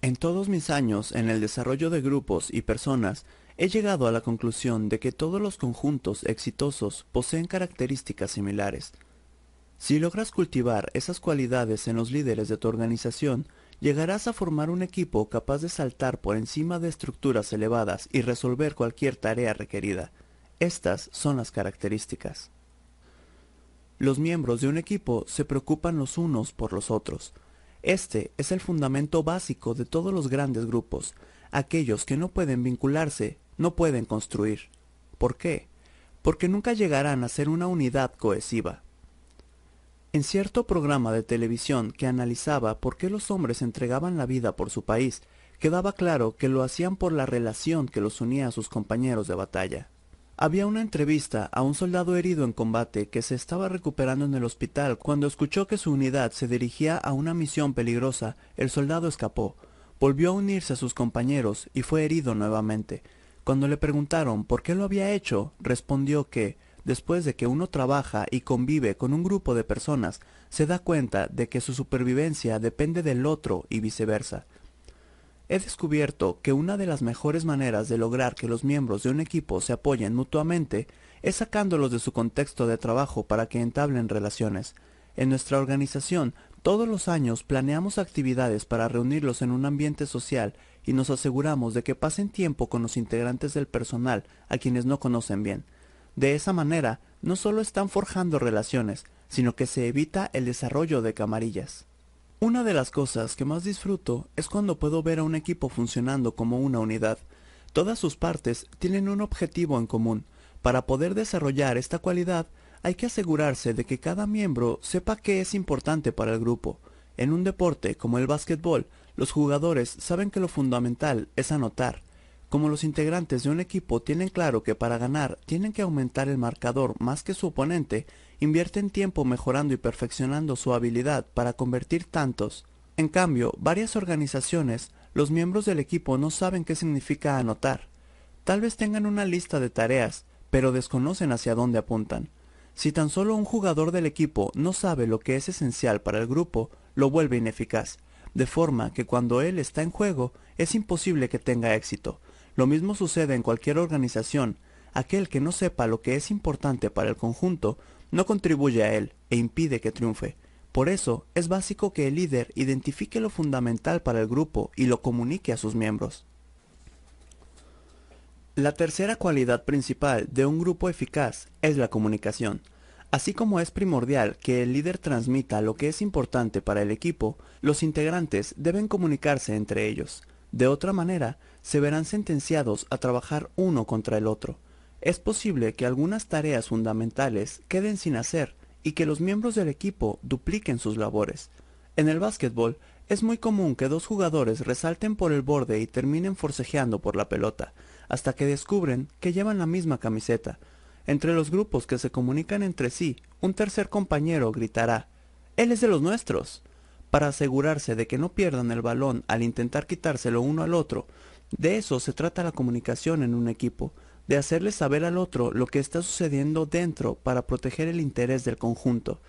En todos mis años en el desarrollo de grupos y personas, he llegado a la conclusión de que todos los conjuntos exitosos poseen características similares. Si logras cultivar esas cualidades en los líderes de tu organización, llegarás a formar un equipo capaz de saltar por encima de estructuras elevadas y resolver cualquier tarea requerida. Estas son las características. Los miembros de un equipo se preocupan los unos por los otros. Este es el fundamento básico de todos los grandes grupos. Aquellos que no pueden vincularse, no pueden construir. ¿Por qué? Porque nunca llegarán a ser una unidad cohesiva. En cierto programa de televisión que analizaba por qué los hombres entregaban la vida por su país, quedaba claro que lo hacían por la relación que los unía a sus compañeros de batalla. Había una entrevista a un soldado herido en combate que se estaba recuperando en el hospital cuando escuchó que su unidad se dirigía a una misión peligrosa. El soldado escapó, volvió a unirse a sus compañeros y fue herido nuevamente. Cuando le preguntaron por qué lo había hecho, respondió que después de que uno trabaja y convive con un grupo de personas, se da cuenta de que su supervivencia depende del otro y viceversa. He descubierto que una de las mejores maneras de lograr que los miembros de un equipo se apoyen mutuamente es sacándolos de su contexto de trabajo para que entablen relaciones. En nuestra organización, todos los años planeamos actividades para reunirlos en un ambiente social y nos aseguramos de que pasen tiempo con los integrantes del personal a quienes no conocen bien. De esa manera, no solo están forjando relaciones, sino que se evita el desarrollo de camarillas. Una de las cosas que más disfruto es cuando puedo ver a un equipo funcionando como una unidad. Todas sus partes tienen un objetivo en común. Para poder desarrollar esta cualidad, hay que asegurarse de que cada miembro sepa qué es importante para el grupo. En un deporte como el básquetbol, los jugadores saben que lo fundamental es anotar, como los integrantes de un equipo tienen claro que para ganar tienen que aumentar el marcador más que su oponente, invierten tiempo mejorando y perfeccionando su habilidad para convertir tantos. En cambio, varias organizaciones, los miembros del equipo no saben qué significa anotar. Tal vez tengan una lista de tareas, pero desconocen hacia dónde apuntan. Si tan solo un jugador del equipo no sabe lo que es esencial para el grupo, lo vuelve ineficaz, de forma que cuando él está en juego es imposible que tenga éxito lo mismo sucede en cualquier organización. Aquel que no sepa lo que es importante para el conjunto no contribuye a él e impide que triunfe. Por eso es básico que el líder identifique lo fundamental para el grupo y lo comunique a sus miembros. La tercera cualidad principal de un grupo eficaz es la comunicación. Así como es primordial que el líder transmita lo que es importante para el equipo, los integrantes deben comunicarse entre ellos. De otra manera, se verán sentenciados a trabajar uno contra el otro. Es posible que algunas tareas fundamentales queden sin hacer y que los miembros del equipo dupliquen sus labores. En el básquetbol es muy común que dos jugadores resalten por el borde y terminen forcejeando por la pelota, hasta que descubren que llevan la misma camiseta. Entre los grupos que se comunican entre sí, un tercer compañero gritará, Él es de los nuestros. Para asegurarse de que no pierdan el balón al intentar quitárselo uno al otro, de eso se trata la comunicación en un equipo, de hacerle saber al otro lo que está sucediendo dentro para proteger el interés del conjunto.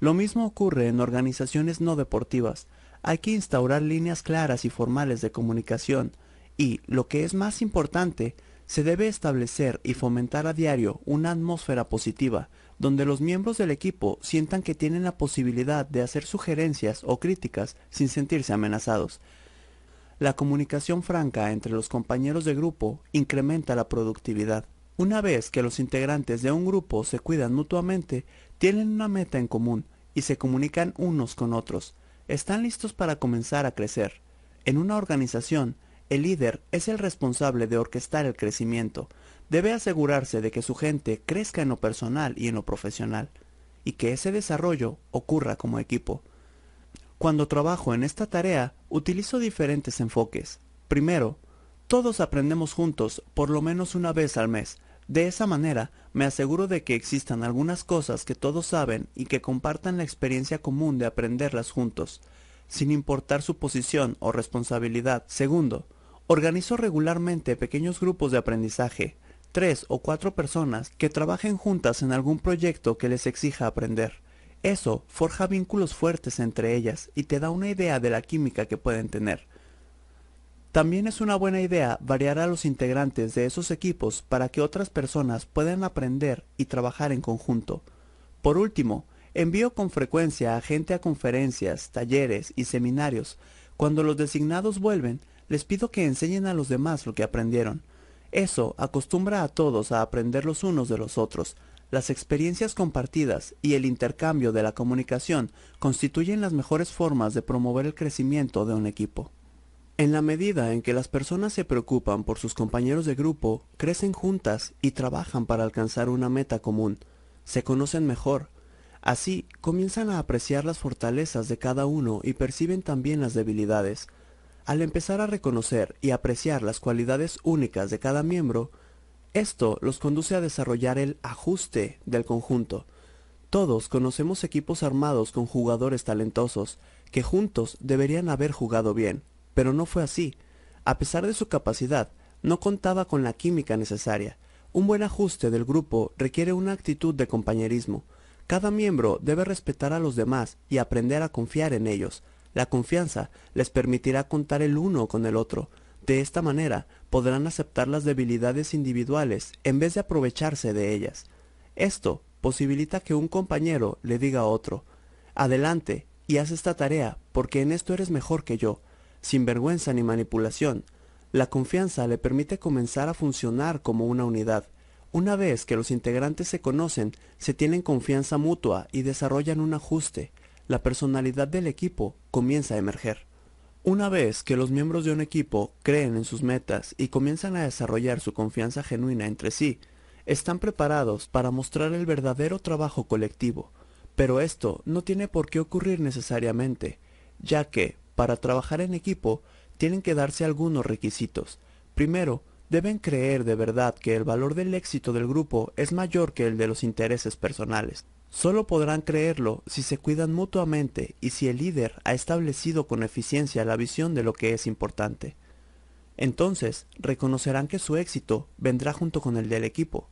Lo mismo ocurre en organizaciones no deportivas. Hay que instaurar líneas claras y formales de comunicación y, lo que es más importante, se debe establecer y fomentar a diario una atmósfera positiva, donde los miembros del equipo sientan que tienen la posibilidad de hacer sugerencias o críticas sin sentirse amenazados, la comunicación franca entre los compañeros de grupo incrementa la productividad. Una vez que los integrantes de un grupo se cuidan mutuamente, tienen una meta en común y se comunican unos con otros. Están listos para comenzar a crecer. En una organización, el líder es el responsable de orquestar el crecimiento. Debe asegurarse de que su gente crezca en lo personal y en lo profesional, y que ese desarrollo ocurra como equipo. Cuando trabajo en esta tarea, utilizo diferentes enfoques. Primero, todos aprendemos juntos por lo menos una vez al mes. De esa manera, me aseguro de que existan algunas cosas que todos saben y que compartan la experiencia común de aprenderlas juntos, sin importar su posición o responsabilidad. Segundo, organizo regularmente pequeños grupos de aprendizaje, tres o cuatro personas que trabajen juntas en algún proyecto que les exija aprender. Eso forja vínculos fuertes entre ellas y te da una idea de la química que pueden tener. También es una buena idea variar a los integrantes de esos equipos para que otras personas puedan aprender y trabajar en conjunto. Por último, envío con frecuencia a gente a conferencias, talleres y seminarios. Cuando los designados vuelven, les pido que enseñen a los demás lo que aprendieron. Eso acostumbra a todos a aprender los unos de los otros, las experiencias compartidas y el intercambio de la comunicación constituyen las mejores formas de promover el crecimiento de un equipo. En la medida en que las personas se preocupan por sus compañeros de grupo, crecen juntas y trabajan para alcanzar una meta común, se conocen mejor. Así, comienzan a apreciar las fortalezas de cada uno y perciben también las debilidades. Al empezar a reconocer y apreciar las cualidades únicas de cada miembro, esto los conduce a desarrollar el ajuste del conjunto. Todos conocemos equipos armados con jugadores talentosos, que juntos deberían haber jugado bien, pero no fue así. A pesar de su capacidad, no contaba con la química necesaria. Un buen ajuste del grupo requiere una actitud de compañerismo. Cada miembro debe respetar a los demás y aprender a confiar en ellos. La confianza les permitirá contar el uno con el otro, de esta manera, podrán aceptar las debilidades individuales en vez de aprovecharse de ellas. Esto posibilita que un compañero le diga a otro, adelante y haz esta tarea porque en esto eres mejor que yo, sin vergüenza ni manipulación. La confianza le permite comenzar a funcionar como una unidad. Una vez que los integrantes se conocen, se tienen confianza mutua y desarrollan un ajuste. La personalidad del equipo comienza a emerger. Una vez que los miembros de un equipo creen en sus metas y comienzan a desarrollar su confianza genuina entre sí, están preparados para mostrar el verdadero trabajo colectivo, pero esto no tiene por qué ocurrir necesariamente, ya que, para trabajar en equipo, tienen que darse algunos requisitos. Primero, deben creer de verdad que el valor del éxito del grupo es mayor que el de los intereses personales. Solo podrán creerlo si se cuidan mutuamente y si el líder ha establecido con eficiencia la visión de lo que es importante. Entonces, reconocerán que su éxito vendrá junto con el del equipo.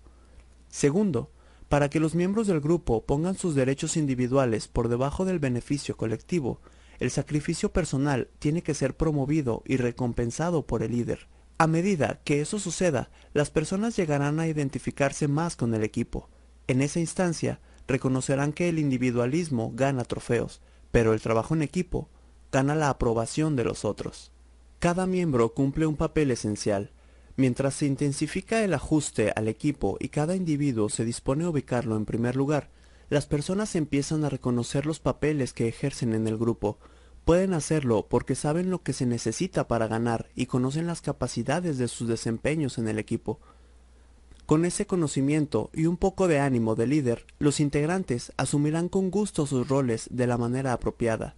Segundo, para que los miembros del grupo pongan sus derechos individuales por debajo del beneficio colectivo, el sacrificio personal tiene que ser promovido y recompensado por el líder. A medida que eso suceda, las personas llegarán a identificarse más con el equipo. En esa instancia, reconocerán que el individualismo gana trofeos, pero el trabajo en equipo gana la aprobación de los otros. Cada miembro cumple un papel esencial. Mientras se intensifica el ajuste al equipo y cada individuo se dispone a ubicarlo en primer lugar, las personas empiezan a reconocer los papeles que ejercen en el grupo. Pueden hacerlo porque saben lo que se necesita para ganar y conocen las capacidades de sus desempeños en el equipo. Con ese conocimiento y un poco de ánimo de líder, los integrantes asumirán con gusto sus roles de la manera apropiada.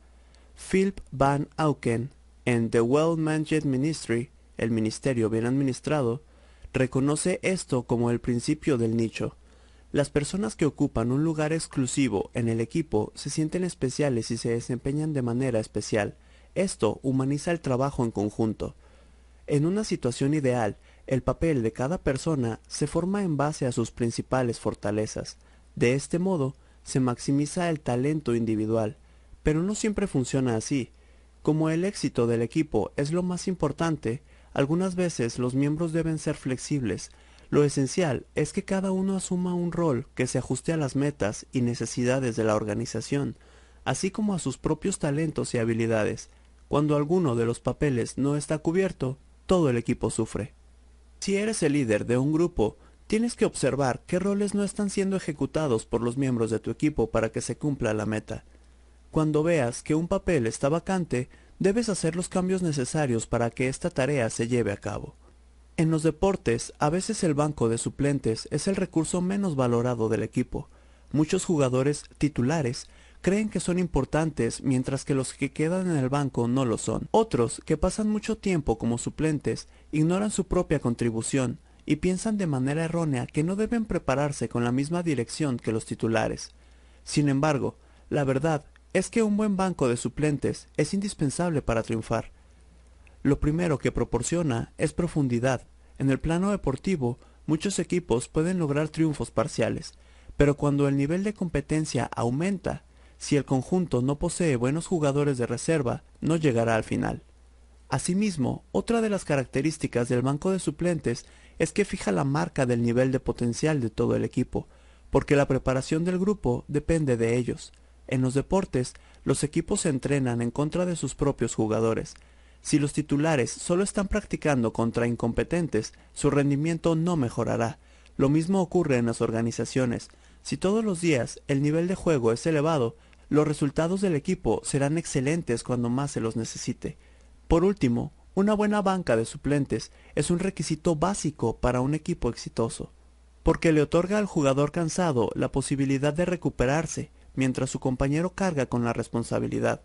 Philip Van Auken, en The Well Managed Ministry, el ministerio bien administrado, reconoce esto como el principio del nicho. Las personas que ocupan un lugar exclusivo en el equipo se sienten especiales y se desempeñan de manera especial. Esto humaniza el trabajo en conjunto. En una situación ideal, el papel de cada persona se forma en base a sus principales fortalezas. De este modo, se maximiza el talento individual, pero no siempre funciona así. Como el éxito del equipo es lo más importante, algunas veces los miembros deben ser flexibles. Lo esencial es que cada uno asuma un rol que se ajuste a las metas y necesidades de la organización, así como a sus propios talentos y habilidades. Cuando alguno de los papeles no está cubierto, todo el equipo sufre. Si eres el líder de un grupo, tienes que observar qué roles no están siendo ejecutados por los miembros de tu equipo para que se cumpla la meta. Cuando veas que un papel está vacante, debes hacer los cambios necesarios para que esta tarea se lleve a cabo. En los deportes, a veces el banco de suplentes es el recurso menos valorado del equipo. Muchos jugadores titulares creen que son importantes mientras que los que quedan en el banco no lo son. Otros, que pasan mucho tiempo como suplentes, ignoran su propia contribución y piensan de manera errónea que no deben prepararse con la misma dirección que los titulares. Sin embargo, la verdad es que un buen banco de suplentes es indispensable para triunfar. Lo primero que proporciona es profundidad. En el plano deportivo, muchos equipos pueden lograr triunfos parciales, pero cuando el nivel de competencia aumenta, si el conjunto no posee buenos jugadores de reserva, no llegará al final. Asimismo, otra de las características del banco de suplentes es que fija la marca del nivel de potencial de todo el equipo, porque la preparación del grupo depende de ellos. En los deportes, los equipos se entrenan en contra de sus propios jugadores. Si los titulares solo están practicando contra incompetentes, su rendimiento no mejorará. Lo mismo ocurre en las organizaciones. Si todos los días el nivel de juego es elevado, los resultados del equipo serán excelentes cuando más se los necesite. Por último, una buena banca de suplentes es un requisito básico para un equipo exitoso, porque le otorga al jugador cansado la posibilidad de recuperarse mientras su compañero carga con la responsabilidad.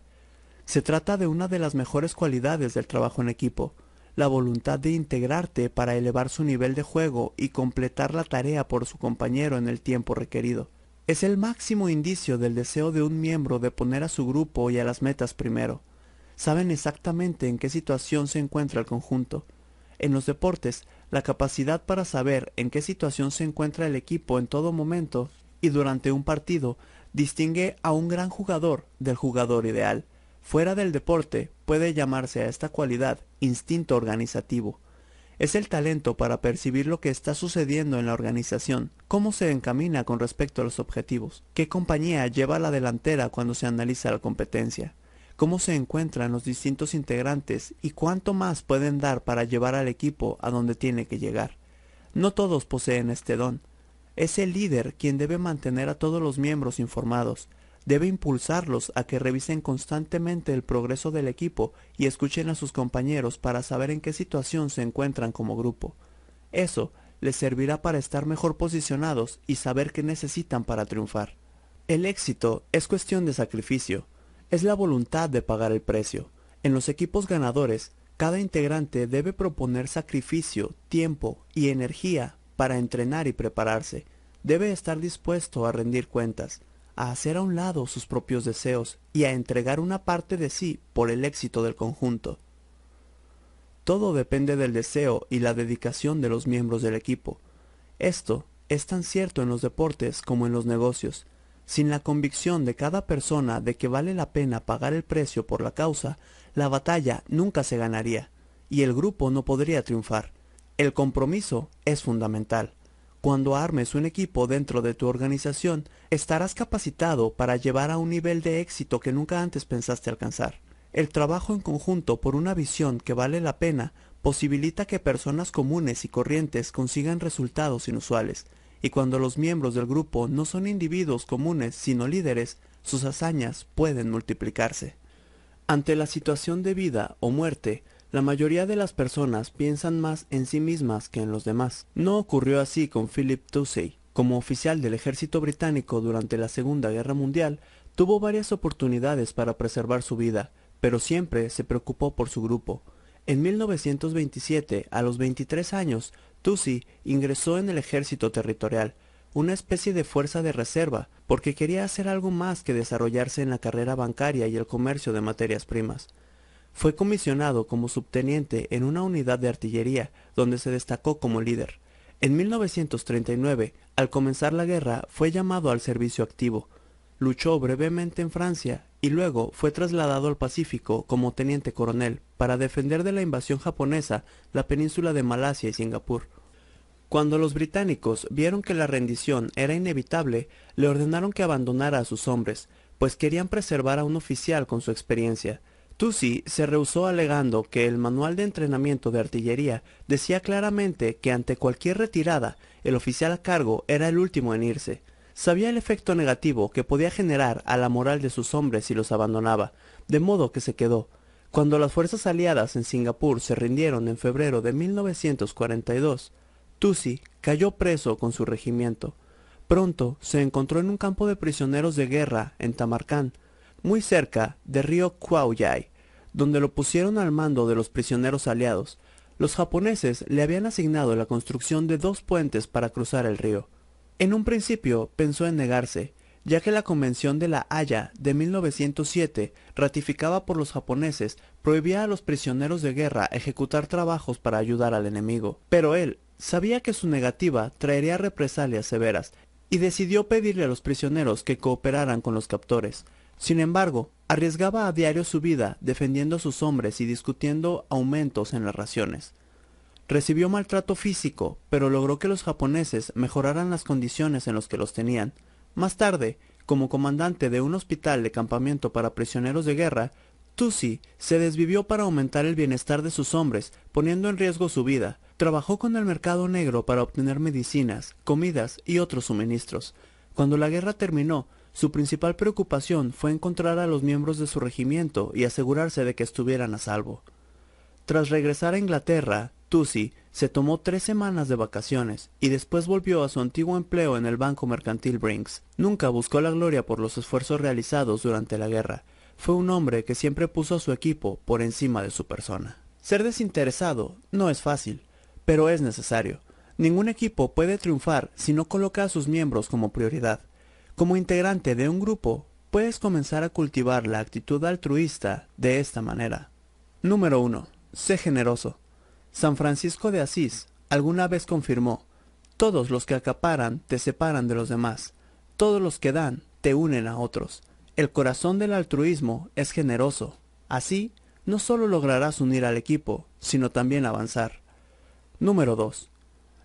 Se trata de una de las mejores cualidades del trabajo en equipo, la voluntad de integrarte para elevar su nivel de juego y completar la tarea por su compañero en el tiempo requerido. Es el máximo indicio del deseo de un miembro de poner a su grupo y a las metas primero. Saben exactamente en qué situación se encuentra el conjunto. En los deportes, la capacidad para saber en qué situación se encuentra el equipo en todo momento y durante un partido distingue a un gran jugador del jugador ideal. Fuera del deporte puede llamarse a esta cualidad instinto organizativo es el talento para percibir lo que está sucediendo en la organización, cómo se encamina con respecto a los objetivos, qué compañía lleva a la delantera cuando se analiza la competencia, cómo se encuentran los distintos integrantes y cuánto más pueden dar para llevar al equipo a donde tiene que llegar. No todos poseen este don. Es el líder quien debe mantener a todos los miembros informados, debe impulsarlos a que revisen constantemente el progreso del equipo y escuchen a sus compañeros para saber en qué situación se encuentran como grupo. Eso les servirá para estar mejor posicionados y saber qué necesitan para triunfar. El éxito es cuestión de sacrificio, es la voluntad de pagar el precio. En los equipos ganadores, cada integrante debe proponer sacrificio, tiempo y energía para entrenar y prepararse. Debe estar dispuesto a rendir cuentas a hacer a un lado sus propios deseos y a entregar una parte de sí por el éxito del conjunto. Todo depende del deseo y la dedicación de los miembros del equipo. Esto es tan cierto en los deportes como en los negocios. Sin la convicción de cada persona de que vale la pena pagar el precio por la causa, la batalla nunca se ganaría y el grupo no podría triunfar. El compromiso es fundamental. Cuando armes un equipo dentro de tu organización, estarás capacitado para llevar a un nivel de éxito que nunca antes pensaste alcanzar. El trabajo en conjunto por una visión que vale la pena posibilita que personas comunes y corrientes consigan resultados inusuales, y cuando los miembros del grupo no son individuos comunes sino líderes, sus hazañas pueden multiplicarse. Ante la situación de vida o muerte, la mayoría de las personas piensan más en sí mismas que en los demás. No ocurrió así con Philip Tusey. Como oficial del ejército británico durante la Segunda Guerra Mundial, tuvo varias oportunidades para preservar su vida, pero siempre se preocupó por su grupo. En 1927, a los 23 años, Tusey ingresó en el ejército territorial, una especie de fuerza de reserva, porque quería hacer algo más que desarrollarse en la carrera bancaria y el comercio de materias primas. Fue comisionado como subteniente en una unidad de artillería, donde se destacó como líder. En 1939, al comenzar la guerra, fue llamado al servicio activo. Luchó brevemente en Francia y luego fue trasladado al Pacífico como teniente coronel para defender de la invasión japonesa la península de Malasia y Singapur. Cuando los británicos vieron que la rendición era inevitable, le ordenaron que abandonara a sus hombres, pues querían preservar a un oficial con su experiencia. Tusi se rehusó alegando que el manual de entrenamiento de artillería decía claramente que ante cualquier retirada el oficial a cargo era el último en irse. Sabía el efecto negativo que podía generar a la moral de sus hombres si los abandonaba, de modo que se quedó. Cuando las fuerzas aliadas en Singapur se rindieron en febrero de 1942, Tusi cayó preso con su regimiento. Pronto se encontró en un campo de prisioneros de guerra en Tamarcán, muy cerca del río donde lo pusieron al mando de los prisioneros aliados, los japoneses le habían asignado la construcción de dos puentes para cruzar el río. En un principio pensó en negarse, ya que la Convención de la Haya de 1907, ratificada por los japoneses, prohibía a los prisioneros de guerra ejecutar trabajos para ayudar al enemigo. Pero él sabía que su negativa traería represalias severas, y decidió pedirle a los prisioneros que cooperaran con los captores. Sin embargo, Arriesgaba a diario su vida defendiendo a sus hombres y discutiendo aumentos en las raciones. Recibió maltrato físico, pero logró que los japoneses mejoraran las condiciones en las que los tenían. Más tarde, como comandante de un hospital de campamento para prisioneros de guerra, Tusi se desvivió para aumentar el bienestar de sus hombres, poniendo en riesgo su vida. Trabajó con el mercado negro para obtener medicinas, comidas y otros suministros. Cuando la guerra terminó, su principal preocupación fue encontrar a los miembros de su regimiento y asegurarse de que estuvieran a salvo. Tras regresar a Inglaterra, Tusi se tomó tres semanas de vacaciones y después volvió a su antiguo empleo en el banco mercantil Brinks. Nunca buscó la gloria por los esfuerzos realizados durante la guerra. Fue un hombre que siempre puso a su equipo por encima de su persona. Ser desinteresado no es fácil, pero es necesario. Ningún equipo puede triunfar si no coloca a sus miembros como prioridad. Como integrante de un grupo, puedes comenzar a cultivar la actitud altruista de esta manera. Número 1. Sé generoso. San Francisco de Asís alguna vez confirmó, todos los que acaparan te separan de los demás, todos los que dan te unen a otros. El corazón del altruismo es generoso. Así, no solo lograrás unir al equipo, sino también avanzar. Número 2.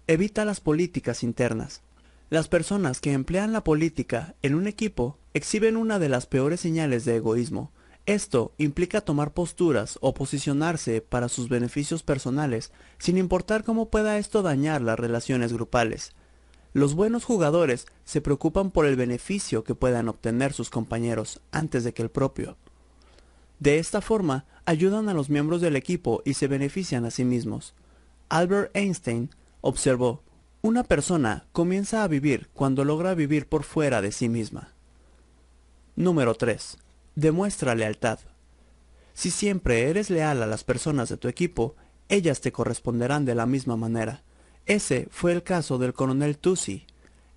Evita las políticas internas. Las personas que emplean la política en un equipo exhiben una de las peores señales de egoísmo. Esto implica tomar posturas o posicionarse para sus beneficios personales, sin importar cómo pueda esto dañar las relaciones grupales. Los buenos jugadores se preocupan por el beneficio que puedan obtener sus compañeros antes de que el propio. De esta forma, ayudan a los miembros del equipo y se benefician a sí mismos. Albert Einstein observó, una persona comienza a vivir cuando logra vivir por fuera de sí misma. Número 3. Demuestra lealtad. Si siempre eres leal a las personas de tu equipo, ellas te corresponderán de la misma manera. Ese fue el caso del coronel Tusi.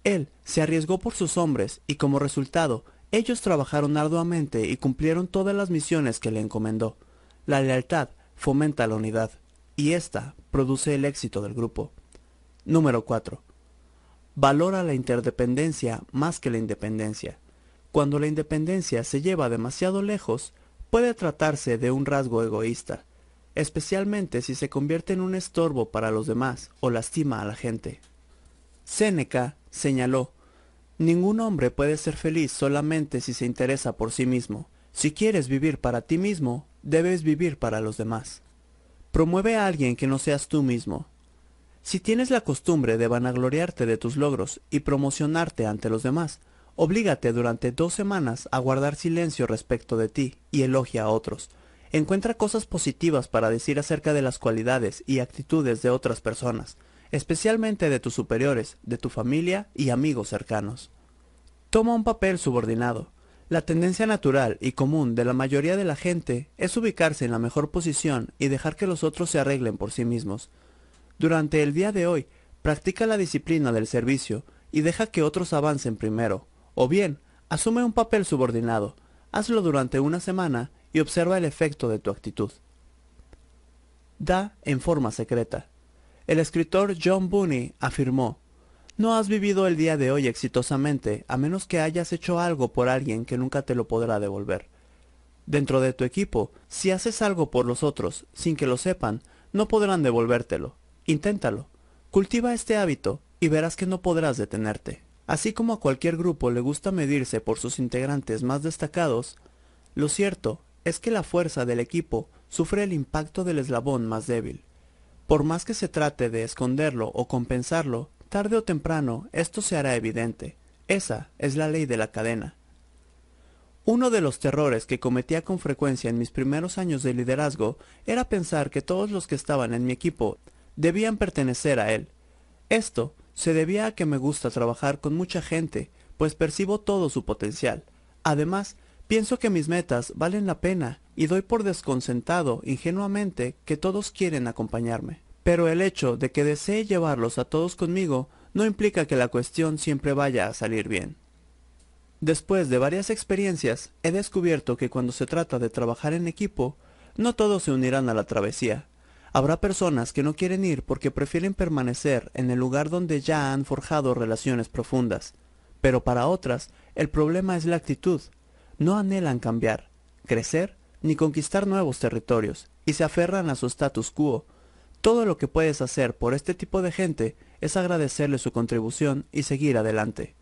Él se arriesgó por sus hombres y como resultado, ellos trabajaron arduamente y cumplieron todas las misiones que le encomendó. La lealtad fomenta la unidad y ésta produce el éxito del grupo. Número 4. Valora la interdependencia más que la independencia. Cuando la independencia se lleva demasiado lejos, puede tratarse de un rasgo egoísta, especialmente si se convierte en un estorbo para los demás o lastima a la gente. Séneca señaló, Ningún hombre puede ser feliz solamente si se interesa por sí mismo. Si quieres vivir para ti mismo, debes vivir para los demás. Promueve a alguien que no seas tú mismo, si tienes la costumbre de vanagloriarte de tus logros y promocionarte ante los demás, oblígate durante dos semanas a guardar silencio respecto de ti y elogia a otros. Encuentra cosas positivas para decir acerca de las cualidades y actitudes de otras personas, especialmente de tus superiores, de tu familia y amigos cercanos. Toma un papel subordinado. La tendencia natural y común de la mayoría de la gente es ubicarse en la mejor posición y dejar que los otros se arreglen por sí mismos. Durante el día de hoy, practica la disciplina del servicio y deja que otros avancen primero, o bien, asume un papel subordinado, hazlo durante una semana y observa el efecto de tu actitud. Da en forma secreta. El escritor John Booney afirmó, No has vivido el día de hoy exitosamente a menos que hayas hecho algo por alguien que nunca te lo podrá devolver. Dentro de tu equipo, si haces algo por los otros sin que lo sepan, no podrán devolvértelo. Inténtalo. Cultiva este hábito y verás que no podrás detenerte. Así como a cualquier grupo le gusta medirse por sus integrantes más destacados, lo cierto es que la fuerza del equipo sufre el impacto del eslabón más débil. Por más que se trate de esconderlo o compensarlo, tarde o temprano esto se hará evidente. Esa es la ley de la cadena. Uno de los terrores que cometía con frecuencia en mis primeros años de liderazgo era pensar que todos los que estaban en mi equipo debían pertenecer a él. Esto se debía a que me gusta trabajar con mucha gente, pues percibo todo su potencial. Además, pienso que mis metas valen la pena y doy por desconcentrado ingenuamente que todos quieren acompañarme. Pero el hecho de que desee llevarlos a todos conmigo no implica que la cuestión siempre vaya a salir bien. Después de varias experiencias, he descubierto que cuando se trata de trabajar en equipo, no todos se unirán a la travesía, Habrá personas que no quieren ir porque prefieren permanecer en el lugar donde ya han forjado relaciones profundas. Pero para otras, el problema es la actitud. No anhelan cambiar, crecer ni conquistar nuevos territorios, y se aferran a su status quo. Todo lo que puedes hacer por este tipo de gente es agradecerle su contribución y seguir adelante.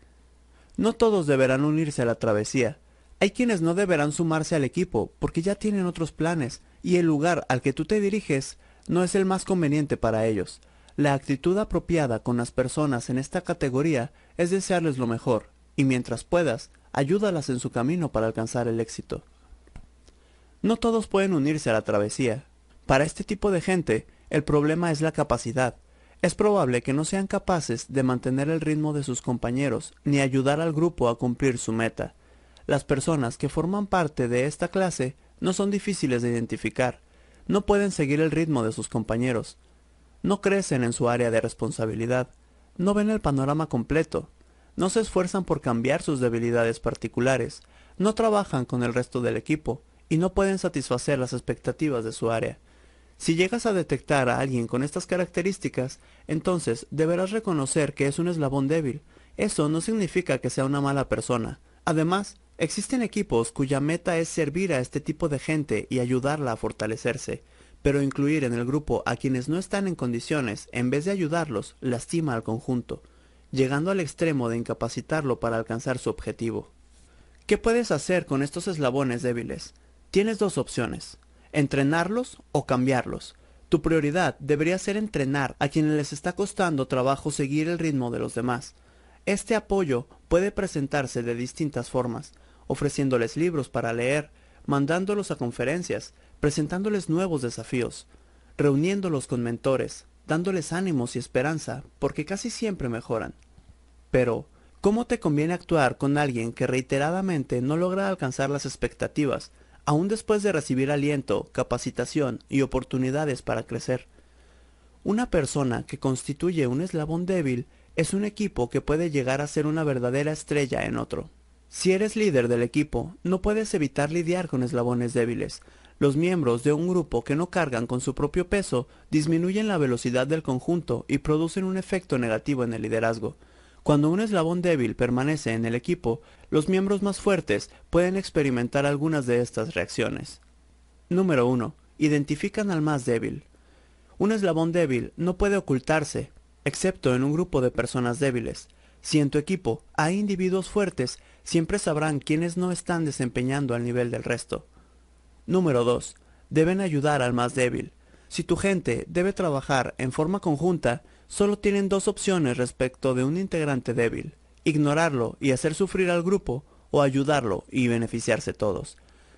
No todos deberán unirse a la travesía. Hay quienes no deberán sumarse al equipo porque ya tienen otros planes y el lugar al que tú te diriges no es el más conveniente para ellos. La actitud apropiada con las personas en esta categoría es desearles lo mejor, y mientras puedas, ayúdalas en su camino para alcanzar el éxito. No todos pueden unirse a la travesía. Para este tipo de gente, el problema es la capacidad. Es probable que no sean capaces de mantener el ritmo de sus compañeros ni ayudar al grupo a cumplir su meta. Las personas que forman parte de esta clase no son difíciles de identificar, no pueden seguir el ritmo de sus compañeros, no crecen en su área de responsabilidad, no ven el panorama completo, no se esfuerzan por cambiar sus debilidades particulares, no trabajan con el resto del equipo y no pueden satisfacer las expectativas de su área. Si llegas a detectar a alguien con estas características, entonces deberás reconocer que es un eslabón débil. Eso no significa que sea una mala persona. Además, Existen equipos cuya meta es servir a este tipo de gente y ayudarla a fortalecerse, pero incluir en el grupo a quienes no están en condiciones, en vez de ayudarlos, lastima al conjunto, llegando al extremo de incapacitarlo para alcanzar su objetivo. ¿Qué puedes hacer con estos eslabones débiles? Tienes dos opciones, entrenarlos o cambiarlos. Tu prioridad debería ser entrenar a quienes les está costando trabajo seguir el ritmo de los demás. Este apoyo puede presentarse de distintas formas, ofreciéndoles libros para leer, mandándolos a conferencias, presentándoles nuevos desafíos, reuniéndolos con mentores, dándoles ánimos y esperanza, porque casi siempre mejoran. Pero, ¿cómo te conviene actuar con alguien que reiteradamente no logra alcanzar las expectativas, aún después de recibir aliento, capacitación y oportunidades para crecer? Una persona que constituye un eslabón débil es un equipo que puede llegar a ser una verdadera estrella en otro. Si eres líder del equipo, no puedes evitar lidiar con eslabones débiles. Los miembros de un grupo que no cargan con su propio peso disminuyen la velocidad del conjunto y producen un efecto negativo en el liderazgo. Cuando un eslabón débil permanece en el equipo, los miembros más fuertes pueden experimentar algunas de estas reacciones. Número 1. Identifican al más débil. Un eslabón débil no puede ocultarse, excepto en un grupo de personas débiles. Si en tu equipo hay individuos fuertes, siempre sabrán quienes no están desempeñando al nivel del resto. Número 2. Deben ayudar al más débil. Si tu gente debe trabajar en forma conjunta, solo tienen dos opciones respecto de un integrante débil, ignorarlo y hacer sufrir al grupo, o ayudarlo y beneficiarse todos.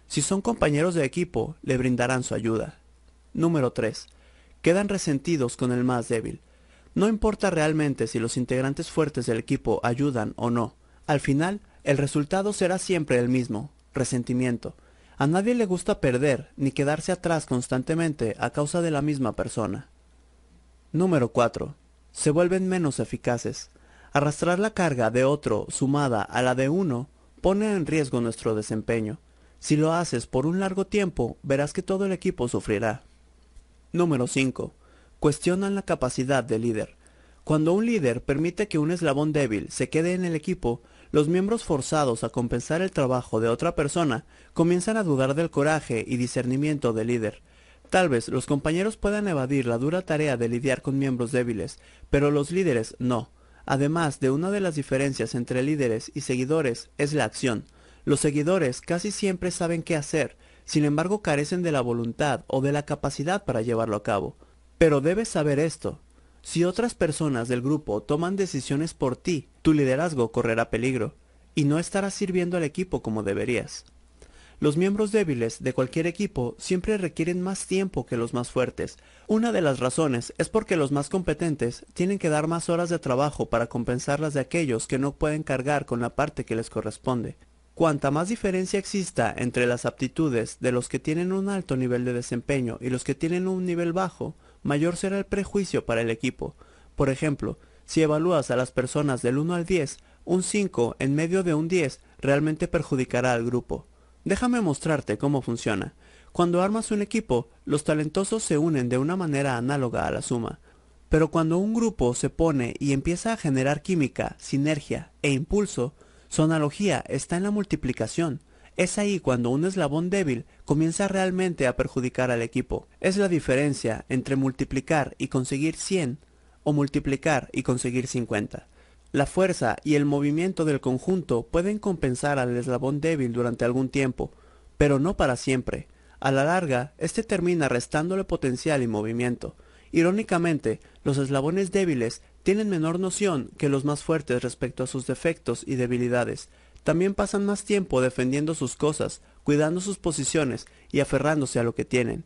Si son compañeros de equipo, le brindarán su ayuda. Número 3. Quedan resentidos con el más débil. No importa realmente si los integrantes fuertes del equipo ayudan o no, al final el resultado será siempre el mismo, resentimiento. A nadie le gusta perder ni quedarse atrás constantemente a causa de la misma persona. Número 4. Se vuelven menos eficaces. Arrastrar la carga de otro sumada a la de uno pone en riesgo nuestro desempeño. Si lo haces por un largo tiempo, verás que todo el equipo sufrirá. Número 5. Cuestionan la capacidad del líder. Cuando un líder permite que un eslabón débil se quede en el equipo, los miembros forzados a compensar el trabajo de otra persona comienzan a dudar del coraje y discernimiento del líder. Tal vez los compañeros puedan evadir la dura tarea de lidiar con miembros débiles, pero los líderes no. Además de una de las diferencias entre líderes y seguidores es la acción. Los seguidores casi siempre saben qué hacer, sin embargo carecen de la voluntad o de la capacidad para llevarlo a cabo. Pero debes saber esto, si otras personas del grupo toman decisiones por ti, tu liderazgo correrá peligro y no estarás sirviendo al equipo como deberías. Los miembros débiles de cualquier equipo siempre requieren más tiempo que los más fuertes. Una de las razones es porque los más competentes tienen que dar más horas de trabajo para compensar las de aquellos que no pueden cargar con la parte que les corresponde. Cuanta más diferencia exista entre las aptitudes de los que tienen un alto nivel de desempeño y los que tienen un nivel bajo, mayor será el prejuicio para el equipo. Por ejemplo, si evalúas a las personas del 1 al 10, un 5 en medio de un 10 realmente perjudicará al grupo. Déjame mostrarte cómo funciona. Cuando armas un equipo, los talentosos se unen de una manera análoga a la suma. Pero cuando un grupo se pone y empieza a generar química, sinergia e impulso, su analogía está en la multiplicación. Es ahí cuando un eslabón débil comienza realmente a perjudicar al equipo. Es la diferencia entre multiplicar y conseguir 100 o multiplicar y conseguir 50. La fuerza y el movimiento del conjunto pueden compensar al eslabón débil durante algún tiempo, pero no para siempre. A la larga, este termina restándole potencial y movimiento. Irónicamente, los eslabones débiles tienen menor noción que los más fuertes respecto a sus defectos y debilidades, también pasan más tiempo defendiendo sus cosas, cuidando sus posiciones y aferrándose a lo que tienen.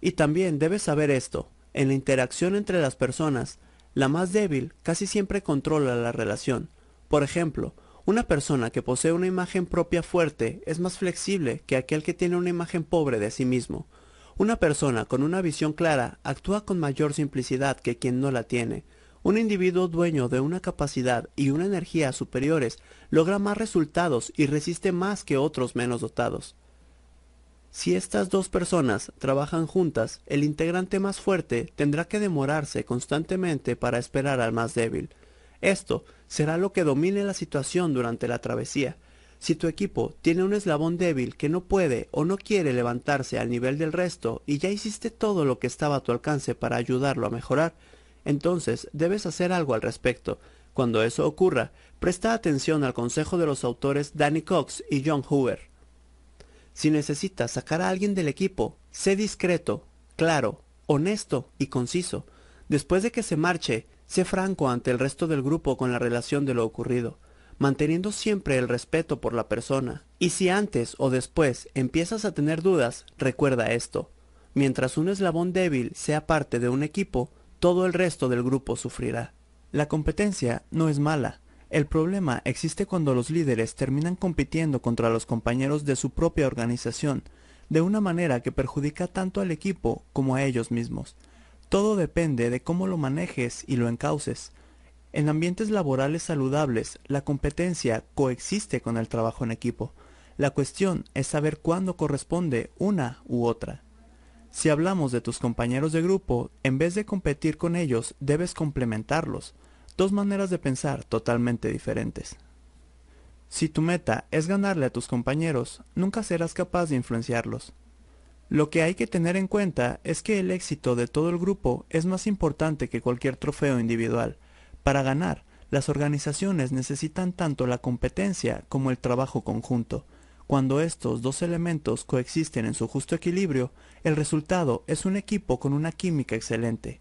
Y también debes saber esto, en la interacción entre las personas, la más débil casi siempre controla la relación. Por ejemplo, una persona que posee una imagen propia fuerte es más flexible que aquel que tiene una imagen pobre de sí mismo. Una persona con una visión clara actúa con mayor simplicidad que quien no la tiene. Un individuo dueño de una capacidad y una energía superiores logra más resultados y resiste más que otros menos dotados. Si estas dos personas trabajan juntas, el integrante más fuerte tendrá que demorarse constantemente para esperar al más débil. Esto será lo que domine la situación durante la travesía. Si tu equipo tiene un eslabón débil que no puede o no quiere levantarse al nivel del resto y ya hiciste todo lo que estaba a tu alcance para ayudarlo a mejorar, entonces debes hacer algo al respecto. Cuando eso ocurra, presta atención al consejo de los autores Danny Cox y John Hoover. Si necesitas sacar a alguien del equipo, sé discreto, claro, honesto y conciso. Después de que se marche, sé franco ante el resto del grupo con la relación de lo ocurrido, manteniendo siempre el respeto por la persona. Y si antes o después empiezas a tener dudas, recuerda esto. Mientras un eslabón débil sea parte de un equipo, todo el resto del grupo sufrirá. La competencia no es mala. El problema existe cuando los líderes terminan compitiendo contra los compañeros de su propia organización, de una manera que perjudica tanto al equipo como a ellos mismos. Todo depende de cómo lo manejes y lo encauces. En ambientes laborales saludables, la competencia coexiste con el trabajo en equipo. La cuestión es saber cuándo corresponde una u otra. Si hablamos de tus compañeros de grupo, en vez de competir con ellos, debes complementarlos. Dos maneras de pensar totalmente diferentes. Si tu meta es ganarle a tus compañeros, nunca serás capaz de influenciarlos. Lo que hay que tener en cuenta es que el éxito de todo el grupo es más importante que cualquier trofeo individual. Para ganar, las organizaciones necesitan tanto la competencia como el trabajo conjunto. Cuando estos dos elementos coexisten en su justo equilibrio, el resultado es un equipo con una química excelente.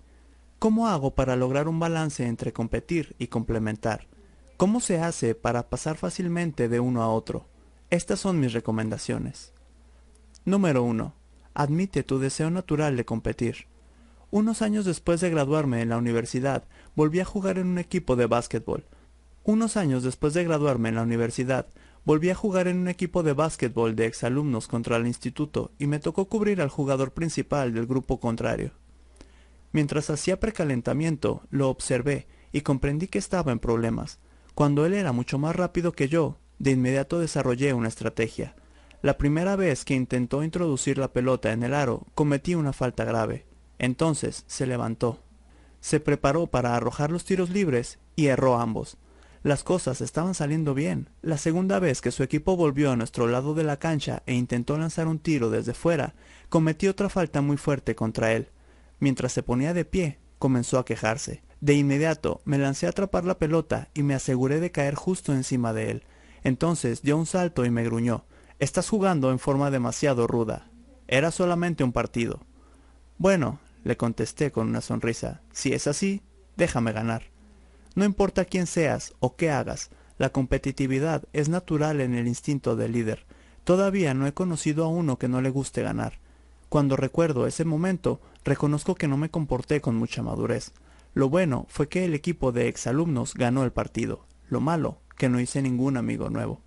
¿Cómo hago para lograr un balance entre competir y complementar? ¿Cómo se hace para pasar fácilmente de uno a otro? Estas son mis recomendaciones. Número 1. Admite tu deseo natural de competir. Unos años después de graduarme en la universidad, volví a jugar en un equipo de básquetbol. Unos años después de graduarme en la universidad, Volví a jugar en un equipo de básquetbol de exalumnos contra el instituto y me tocó cubrir al jugador principal del grupo contrario. Mientras hacía precalentamiento, lo observé y comprendí que estaba en problemas. Cuando él era mucho más rápido que yo, de inmediato desarrollé una estrategia. La primera vez que intentó introducir la pelota en el aro, cometí una falta grave. Entonces se levantó. Se preparó para arrojar los tiros libres y erró ambos. Las cosas estaban saliendo bien. La segunda vez que su equipo volvió a nuestro lado de la cancha e intentó lanzar un tiro desde fuera, cometí otra falta muy fuerte contra él. Mientras se ponía de pie, comenzó a quejarse. De inmediato me lancé a atrapar la pelota y me aseguré de caer justo encima de él. Entonces dio un salto y me gruñó. Estás jugando en forma demasiado ruda. Era solamente un partido. Bueno, le contesté con una sonrisa. Si es así, déjame ganar. No importa quién seas o qué hagas, la competitividad es natural en el instinto del líder. Todavía no he conocido a uno que no le guste ganar. Cuando recuerdo ese momento, reconozco que no me comporté con mucha madurez. Lo bueno fue que el equipo de exalumnos ganó el partido. Lo malo, que no hice ningún amigo nuevo.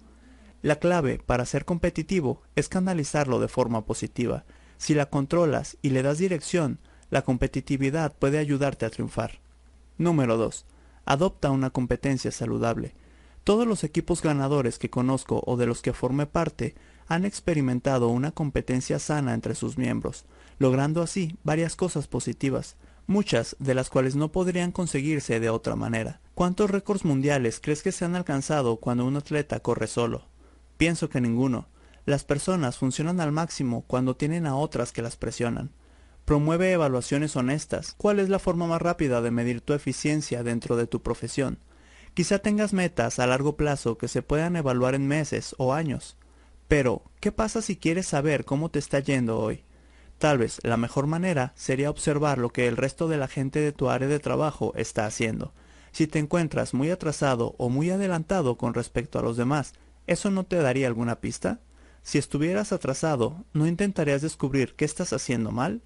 La clave para ser competitivo es canalizarlo de forma positiva. Si la controlas y le das dirección, la competitividad puede ayudarte a triunfar. Número 2 adopta una competencia saludable. Todos los equipos ganadores que conozco o de los que formé parte han experimentado una competencia sana entre sus miembros, logrando así varias cosas positivas, muchas de las cuales no podrían conseguirse de otra manera. ¿Cuántos récords mundiales crees que se han alcanzado cuando un atleta corre solo? Pienso que ninguno. Las personas funcionan al máximo cuando tienen a otras que las presionan. Promueve evaluaciones honestas. ¿Cuál es la forma más rápida de medir tu eficiencia dentro de tu profesión? Quizá tengas metas a largo plazo que se puedan evaluar en meses o años. Pero, ¿qué pasa si quieres saber cómo te está yendo hoy? Tal vez la mejor manera sería observar lo que el resto de la gente de tu área de trabajo está haciendo. Si te encuentras muy atrasado o muy adelantado con respecto a los demás, ¿eso no te daría alguna pista? Si estuvieras atrasado, ¿no intentarías descubrir qué estás haciendo mal?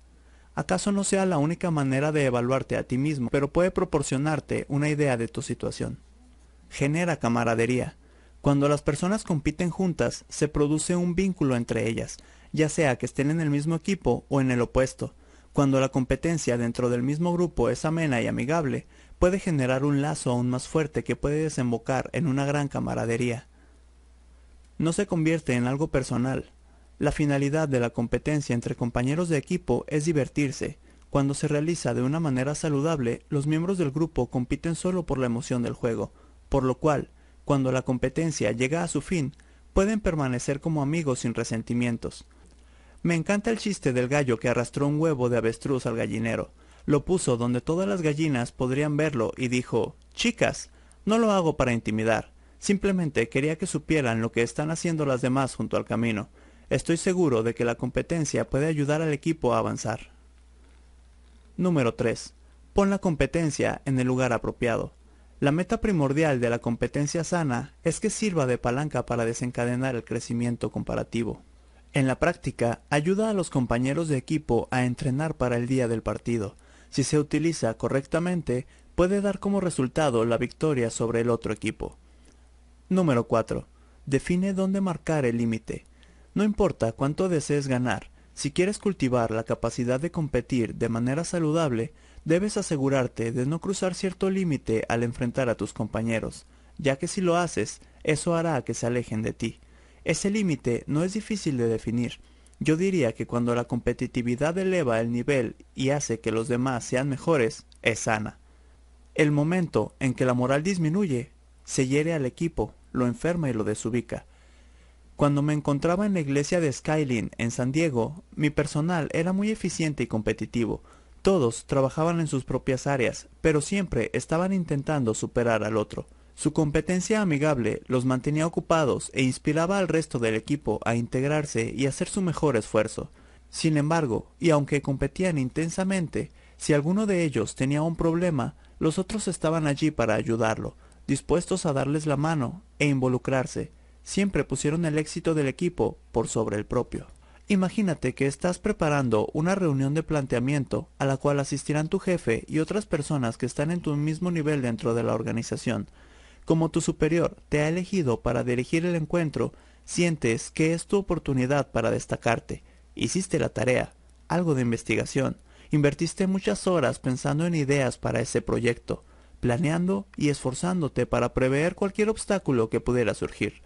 acaso no sea la única manera de evaluarte a ti mismo, pero puede proporcionarte una idea de tu situación. Genera camaradería. Cuando las personas compiten juntas, se produce un vínculo entre ellas, ya sea que estén en el mismo equipo o en el opuesto. Cuando la competencia dentro del mismo grupo es amena y amigable, puede generar un lazo aún más fuerte que puede desembocar en una gran camaradería. No se convierte en algo personal, la finalidad de la competencia entre compañeros de equipo es divertirse. Cuando se realiza de una manera saludable, los miembros del grupo compiten solo por la emoción del juego, por lo cual, cuando la competencia llega a su fin, pueden permanecer como amigos sin resentimientos. Me encanta el chiste del gallo que arrastró un huevo de avestruz al gallinero. Lo puso donde todas las gallinas podrían verlo y dijo, Chicas, no lo hago para intimidar, simplemente quería que supieran lo que están haciendo las demás junto al camino. Estoy seguro de que la competencia puede ayudar al equipo a avanzar. Número 3. Pon la competencia en el lugar apropiado. La meta primordial de la competencia sana es que sirva de palanca para desencadenar el crecimiento comparativo. En la práctica, ayuda a los compañeros de equipo a entrenar para el día del partido. Si se utiliza correctamente, puede dar como resultado la victoria sobre el otro equipo. Número 4. Define dónde marcar el límite. No importa cuánto desees ganar, si quieres cultivar la capacidad de competir de manera saludable, debes asegurarte de no cruzar cierto límite al enfrentar a tus compañeros, ya que si lo haces, eso hará que se alejen de ti. Ese límite no es difícil de definir. Yo diría que cuando la competitividad eleva el nivel y hace que los demás sean mejores, es sana. El momento en que la moral disminuye, se hiere al equipo, lo enferma y lo desubica. Cuando me encontraba en la iglesia de Skylin, en San Diego, mi personal era muy eficiente y competitivo. Todos trabajaban en sus propias áreas, pero siempre estaban intentando superar al otro. Su competencia amigable los mantenía ocupados e inspiraba al resto del equipo a integrarse y hacer su mejor esfuerzo. Sin embargo, y aunque competían intensamente, si alguno de ellos tenía un problema, los otros estaban allí para ayudarlo, dispuestos a darles la mano e involucrarse siempre pusieron el éxito del equipo por sobre el propio. Imagínate que estás preparando una reunión de planteamiento a la cual asistirán tu jefe y otras personas que están en tu mismo nivel dentro de la organización. Como tu superior te ha elegido para dirigir el encuentro, sientes que es tu oportunidad para destacarte. Hiciste la tarea, algo de investigación, invertiste muchas horas pensando en ideas para ese proyecto, planeando y esforzándote para prever cualquier obstáculo que pudiera surgir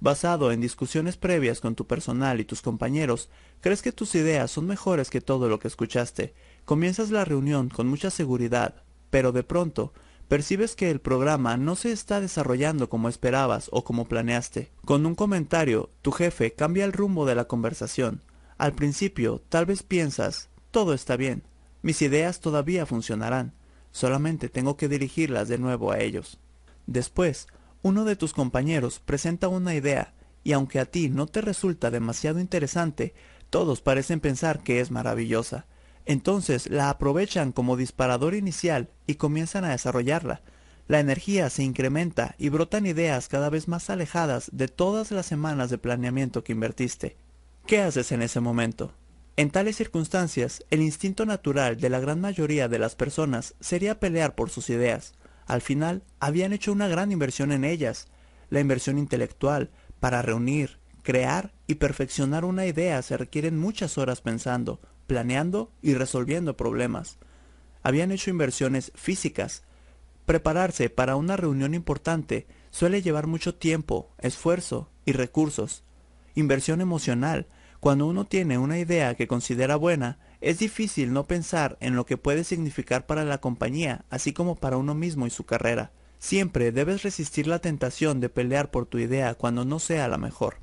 basado en discusiones previas con tu personal y tus compañeros, crees que tus ideas son mejores que todo lo que escuchaste, comienzas la reunión con mucha seguridad, pero de pronto percibes que el programa no se está desarrollando como esperabas o como planeaste. Con un comentario, tu jefe cambia el rumbo de la conversación. Al principio, tal vez piensas, todo está bien, mis ideas todavía funcionarán, solamente tengo que dirigirlas de nuevo a ellos. Después, uno de tus compañeros presenta una idea y aunque a ti no te resulta demasiado interesante, todos parecen pensar que es maravillosa. Entonces la aprovechan como disparador inicial y comienzan a desarrollarla. La energía se incrementa y brotan ideas cada vez más alejadas de todas las semanas de planeamiento que invertiste. ¿Qué haces en ese momento? En tales circunstancias, el instinto natural de la gran mayoría de las personas sería pelear por sus ideas, al final, habían hecho una gran inversión en ellas, la inversión intelectual, para reunir, crear y perfeccionar una idea se requieren muchas horas pensando, planeando y resolviendo problemas. Habían hecho inversiones físicas. Prepararse para una reunión importante suele llevar mucho tiempo, esfuerzo y recursos. Inversión emocional. Cuando uno tiene una idea que considera buena, es difícil no pensar en lo que puede significar para la compañía, así como para uno mismo y su carrera. Siempre debes resistir la tentación de pelear por tu idea cuando no sea la mejor.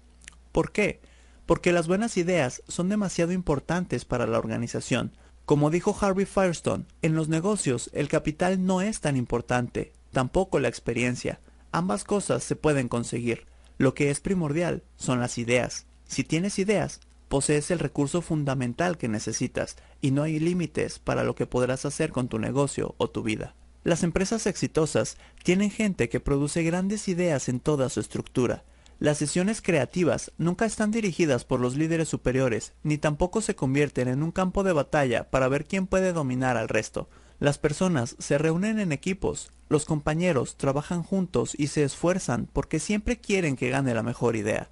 ¿Por qué? Porque las buenas ideas son demasiado importantes para la organización. Como dijo Harvey Firestone, en los negocios el capital no es tan importante, tampoco la experiencia. Ambas cosas se pueden conseguir. Lo que es primordial son las ideas. Si tienes ideas, posees el recurso fundamental que necesitas y no hay límites para lo que podrás hacer con tu negocio o tu vida. Las empresas exitosas tienen gente que produce grandes ideas en toda su estructura. Las sesiones creativas nunca están dirigidas por los líderes superiores, ni tampoco se convierten en un campo de batalla para ver quién puede dominar al resto. Las personas se reúnen en equipos, los compañeros trabajan juntos y se esfuerzan porque siempre quieren que gane la mejor idea.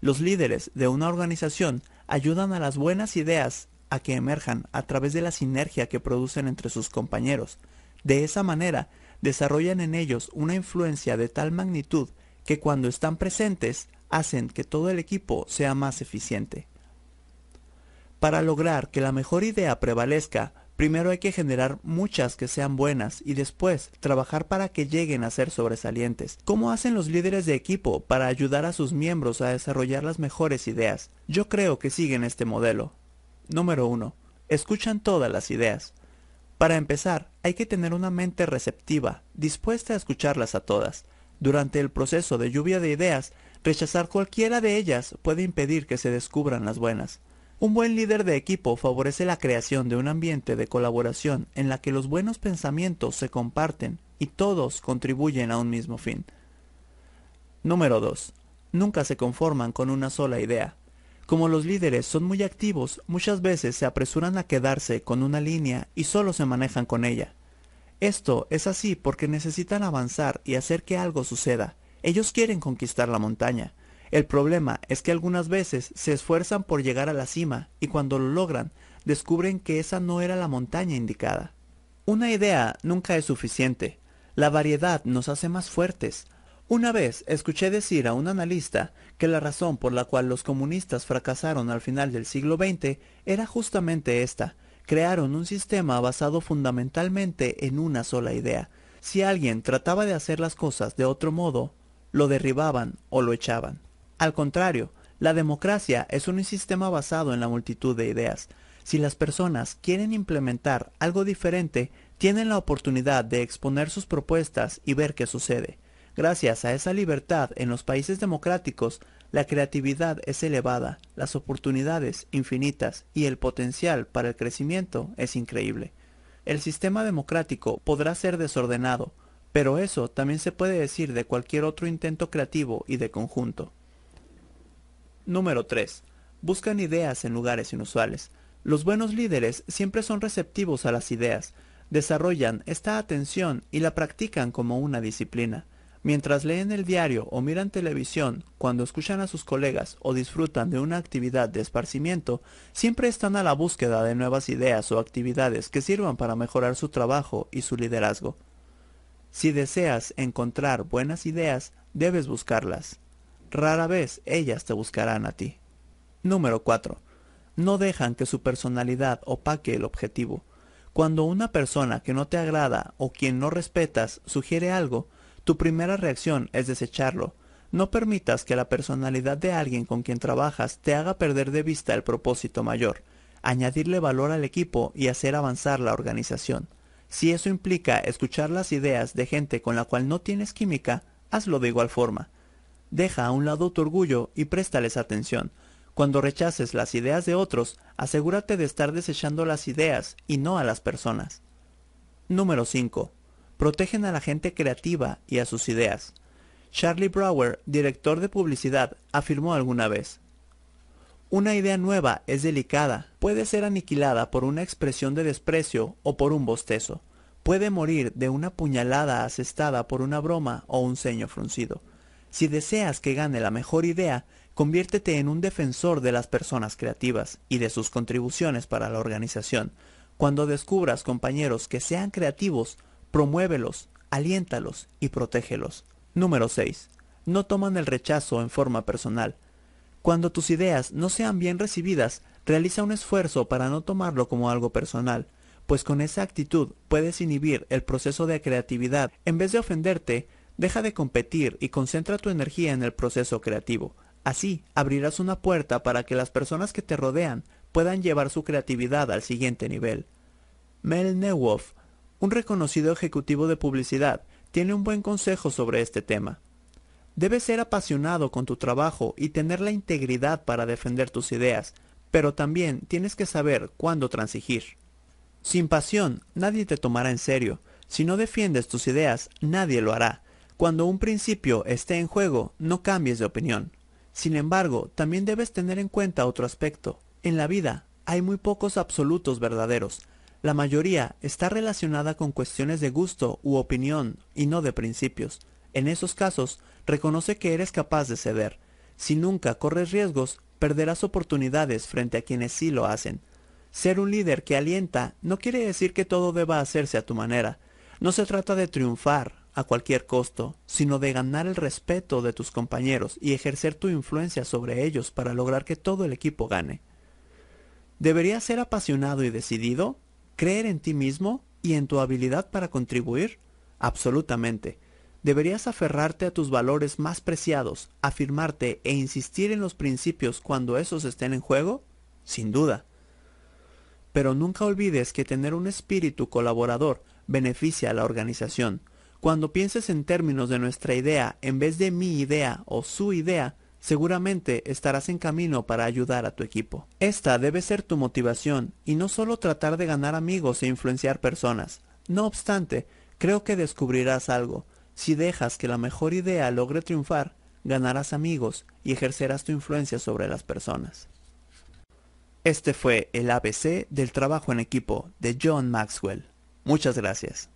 Los líderes de una organización ayudan a las buenas ideas a que emerjan a través de la sinergia que producen entre sus compañeros. De esa manera, desarrollan en ellos una influencia de tal magnitud que cuando están presentes hacen que todo el equipo sea más eficiente. Para lograr que la mejor idea prevalezca, Primero hay que generar muchas que sean buenas y después trabajar para que lleguen a ser sobresalientes. ¿Cómo hacen los líderes de equipo para ayudar a sus miembros a desarrollar las mejores ideas? Yo creo que siguen este modelo. Número 1. Escuchan todas las ideas. Para empezar, hay que tener una mente receptiva, dispuesta a escucharlas a todas. Durante el proceso de lluvia de ideas, rechazar cualquiera de ellas puede impedir que se descubran las buenas. Un buen líder de equipo favorece la creación de un ambiente de colaboración en la que los buenos pensamientos se comparten y todos contribuyen a un mismo fin. Número 2. Nunca se conforman con una sola idea. Como los líderes son muy activos, muchas veces se apresuran a quedarse con una línea y solo se manejan con ella. Esto es así porque necesitan avanzar y hacer que algo suceda. Ellos quieren conquistar la montaña. El problema es que algunas veces se esfuerzan por llegar a la cima y cuando lo logran, descubren que esa no era la montaña indicada. Una idea nunca es suficiente. La variedad nos hace más fuertes. Una vez escuché decir a un analista que la razón por la cual los comunistas fracasaron al final del siglo XX era justamente esta. Crearon un sistema basado fundamentalmente en una sola idea. Si alguien trataba de hacer las cosas de otro modo, lo derribaban o lo echaban. Al contrario, la democracia es un sistema basado en la multitud de ideas. Si las personas quieren implementar algo diferente, tienen la oportunidad de exponer sus propuestas y ver qué sucede. Gracias a esa libertad en los países democráticos, la creatividad es elevada, las oportunidades infinitas y el potencial para el crecimiento es increíble. El sistema democrático podrá ser desordenado, pero eso también se puede decir de cualquier otro intento creativo y de conjunto. Número 3. Buscan ideas en lugares inusuales. Los buenos líderes siempre son receptivos a las ideas, desarrollan esta atención y la practican como una disciplina. Mientras leen el diario o miran televisión, cuando escuchan a sus colegas o disfrutan de una actividad de esparcimiento, siempre están a la búsqueda de nuevas ideas o actividades que sirvan para mejorar su trabajo y su liderazgo. Si deseas encontrar buenas ideas, debes buscarlas. Rara vez ellas te buscarán a ti. Número 4. No dejan que su personalidad opaque el objetivo. Cuando una persona que no te agrada o quien no respetas sugiere algo, tu primera reacción es desecharlo. No permitas que la personalidad de alguien con quien trabajas te haga perder de vista el propósito mayor, añadirle valor al equipo y hacer avanzar la organización. Si eso implica escuchar las ideas de gente con la cual no tienes química, hazlo de igual forma. Deja a un lado tu orgullo y préstales atención. Cuando rechaces las ideas de otros, asegúrate de estar desechando las ideas y no a las personas. Número 5. Protegen a la gente creativa y a sus ideas. Charlie Brower, director de publicidad, afirmó alguna vez, Una idea nueva es delicada, puede ser aniquilada por una expresión de desprecio o por un bostezo, puede morir de una puñalada asestada por una broma o un ceño fruncido si deseas que gane la mejor idea, conviértete en un defensor de las personas creativas y de sus contribuciones para la organización. Cuando descubras compañeros que sean creativos, promuévelos, aliéntalos y protégelos. Número 6. No toman el rechazo en forma personal. Cuando tus ideas no sean bien recibidas, realiza un esfuerzo para no tomarlo como algo personal, pues con esa actitud puedes inhibir el proceso de creatividad en vez de ofenderte Deja de competir y concentra tu energía en el proceso creativo. Así abrirás una puerta para que las personas que te rodean puedan llevar su creatividad al siguiente nivel. Mel Newoff, un reconocido ejecutivo de publicidad, tiene un buen consejo sobre este tema. Debes ser apasionado con tu trabajo y tener la integridad para defender tus ideas, pero también tienes que saber cuándo transigir. Sin pasión, nadie te tomará en serio. Si no defiendes tus ideas, nadie lo hará. Cuando un principio esté en juego, no cambies de opinión. Sin embargo, también debes tener en cuenta otro aspecto. En la vida, hay muy pocos absolutos verdaderos. La mayoría está relacionada con cuestiones de gusto u opinión y no de principios. En esos casos, reconoce que eres capaz de ceder. Si nunca corres riesgos, perderás oportunidades frente a quienes sí lo hacen. Ser un líder que alienta no quiere decir que todo deba hacerse a tu manera. No se trata de triunfar, a cualquier costo, sino de ganar el respeto de tus compañeros y ejercer tu influencia sobre ellos para lograr que todo el equipo gane. Deberías ser apasionado y decidido, creer en ti mismo y en tu habilidad para contribuir, absolutamente. Deberías aferrarte a tus valores más preciados, afirmarte e insistir en los principios cuando esos estén en juego, sin duda. Pero nunca olvides que tener un espíritu colaborador beneficia a la organización, cuando pienses en términos de nuestra idea en vez de mi idea o su idea, seguramente estarás en camino para ayudar a tu equipo. Esta debe ser tu motivación y no solo tratar de ganar amigos e influenciar personas. No obstante, creo que descubrirás algo. Si dejas que la mejor idea logre triunfar, ganarás amigos y ejercerás tu influencia sobre las personas. Este fue el ABC del trabajo en equipo de John Maxwell. Muchas gracias.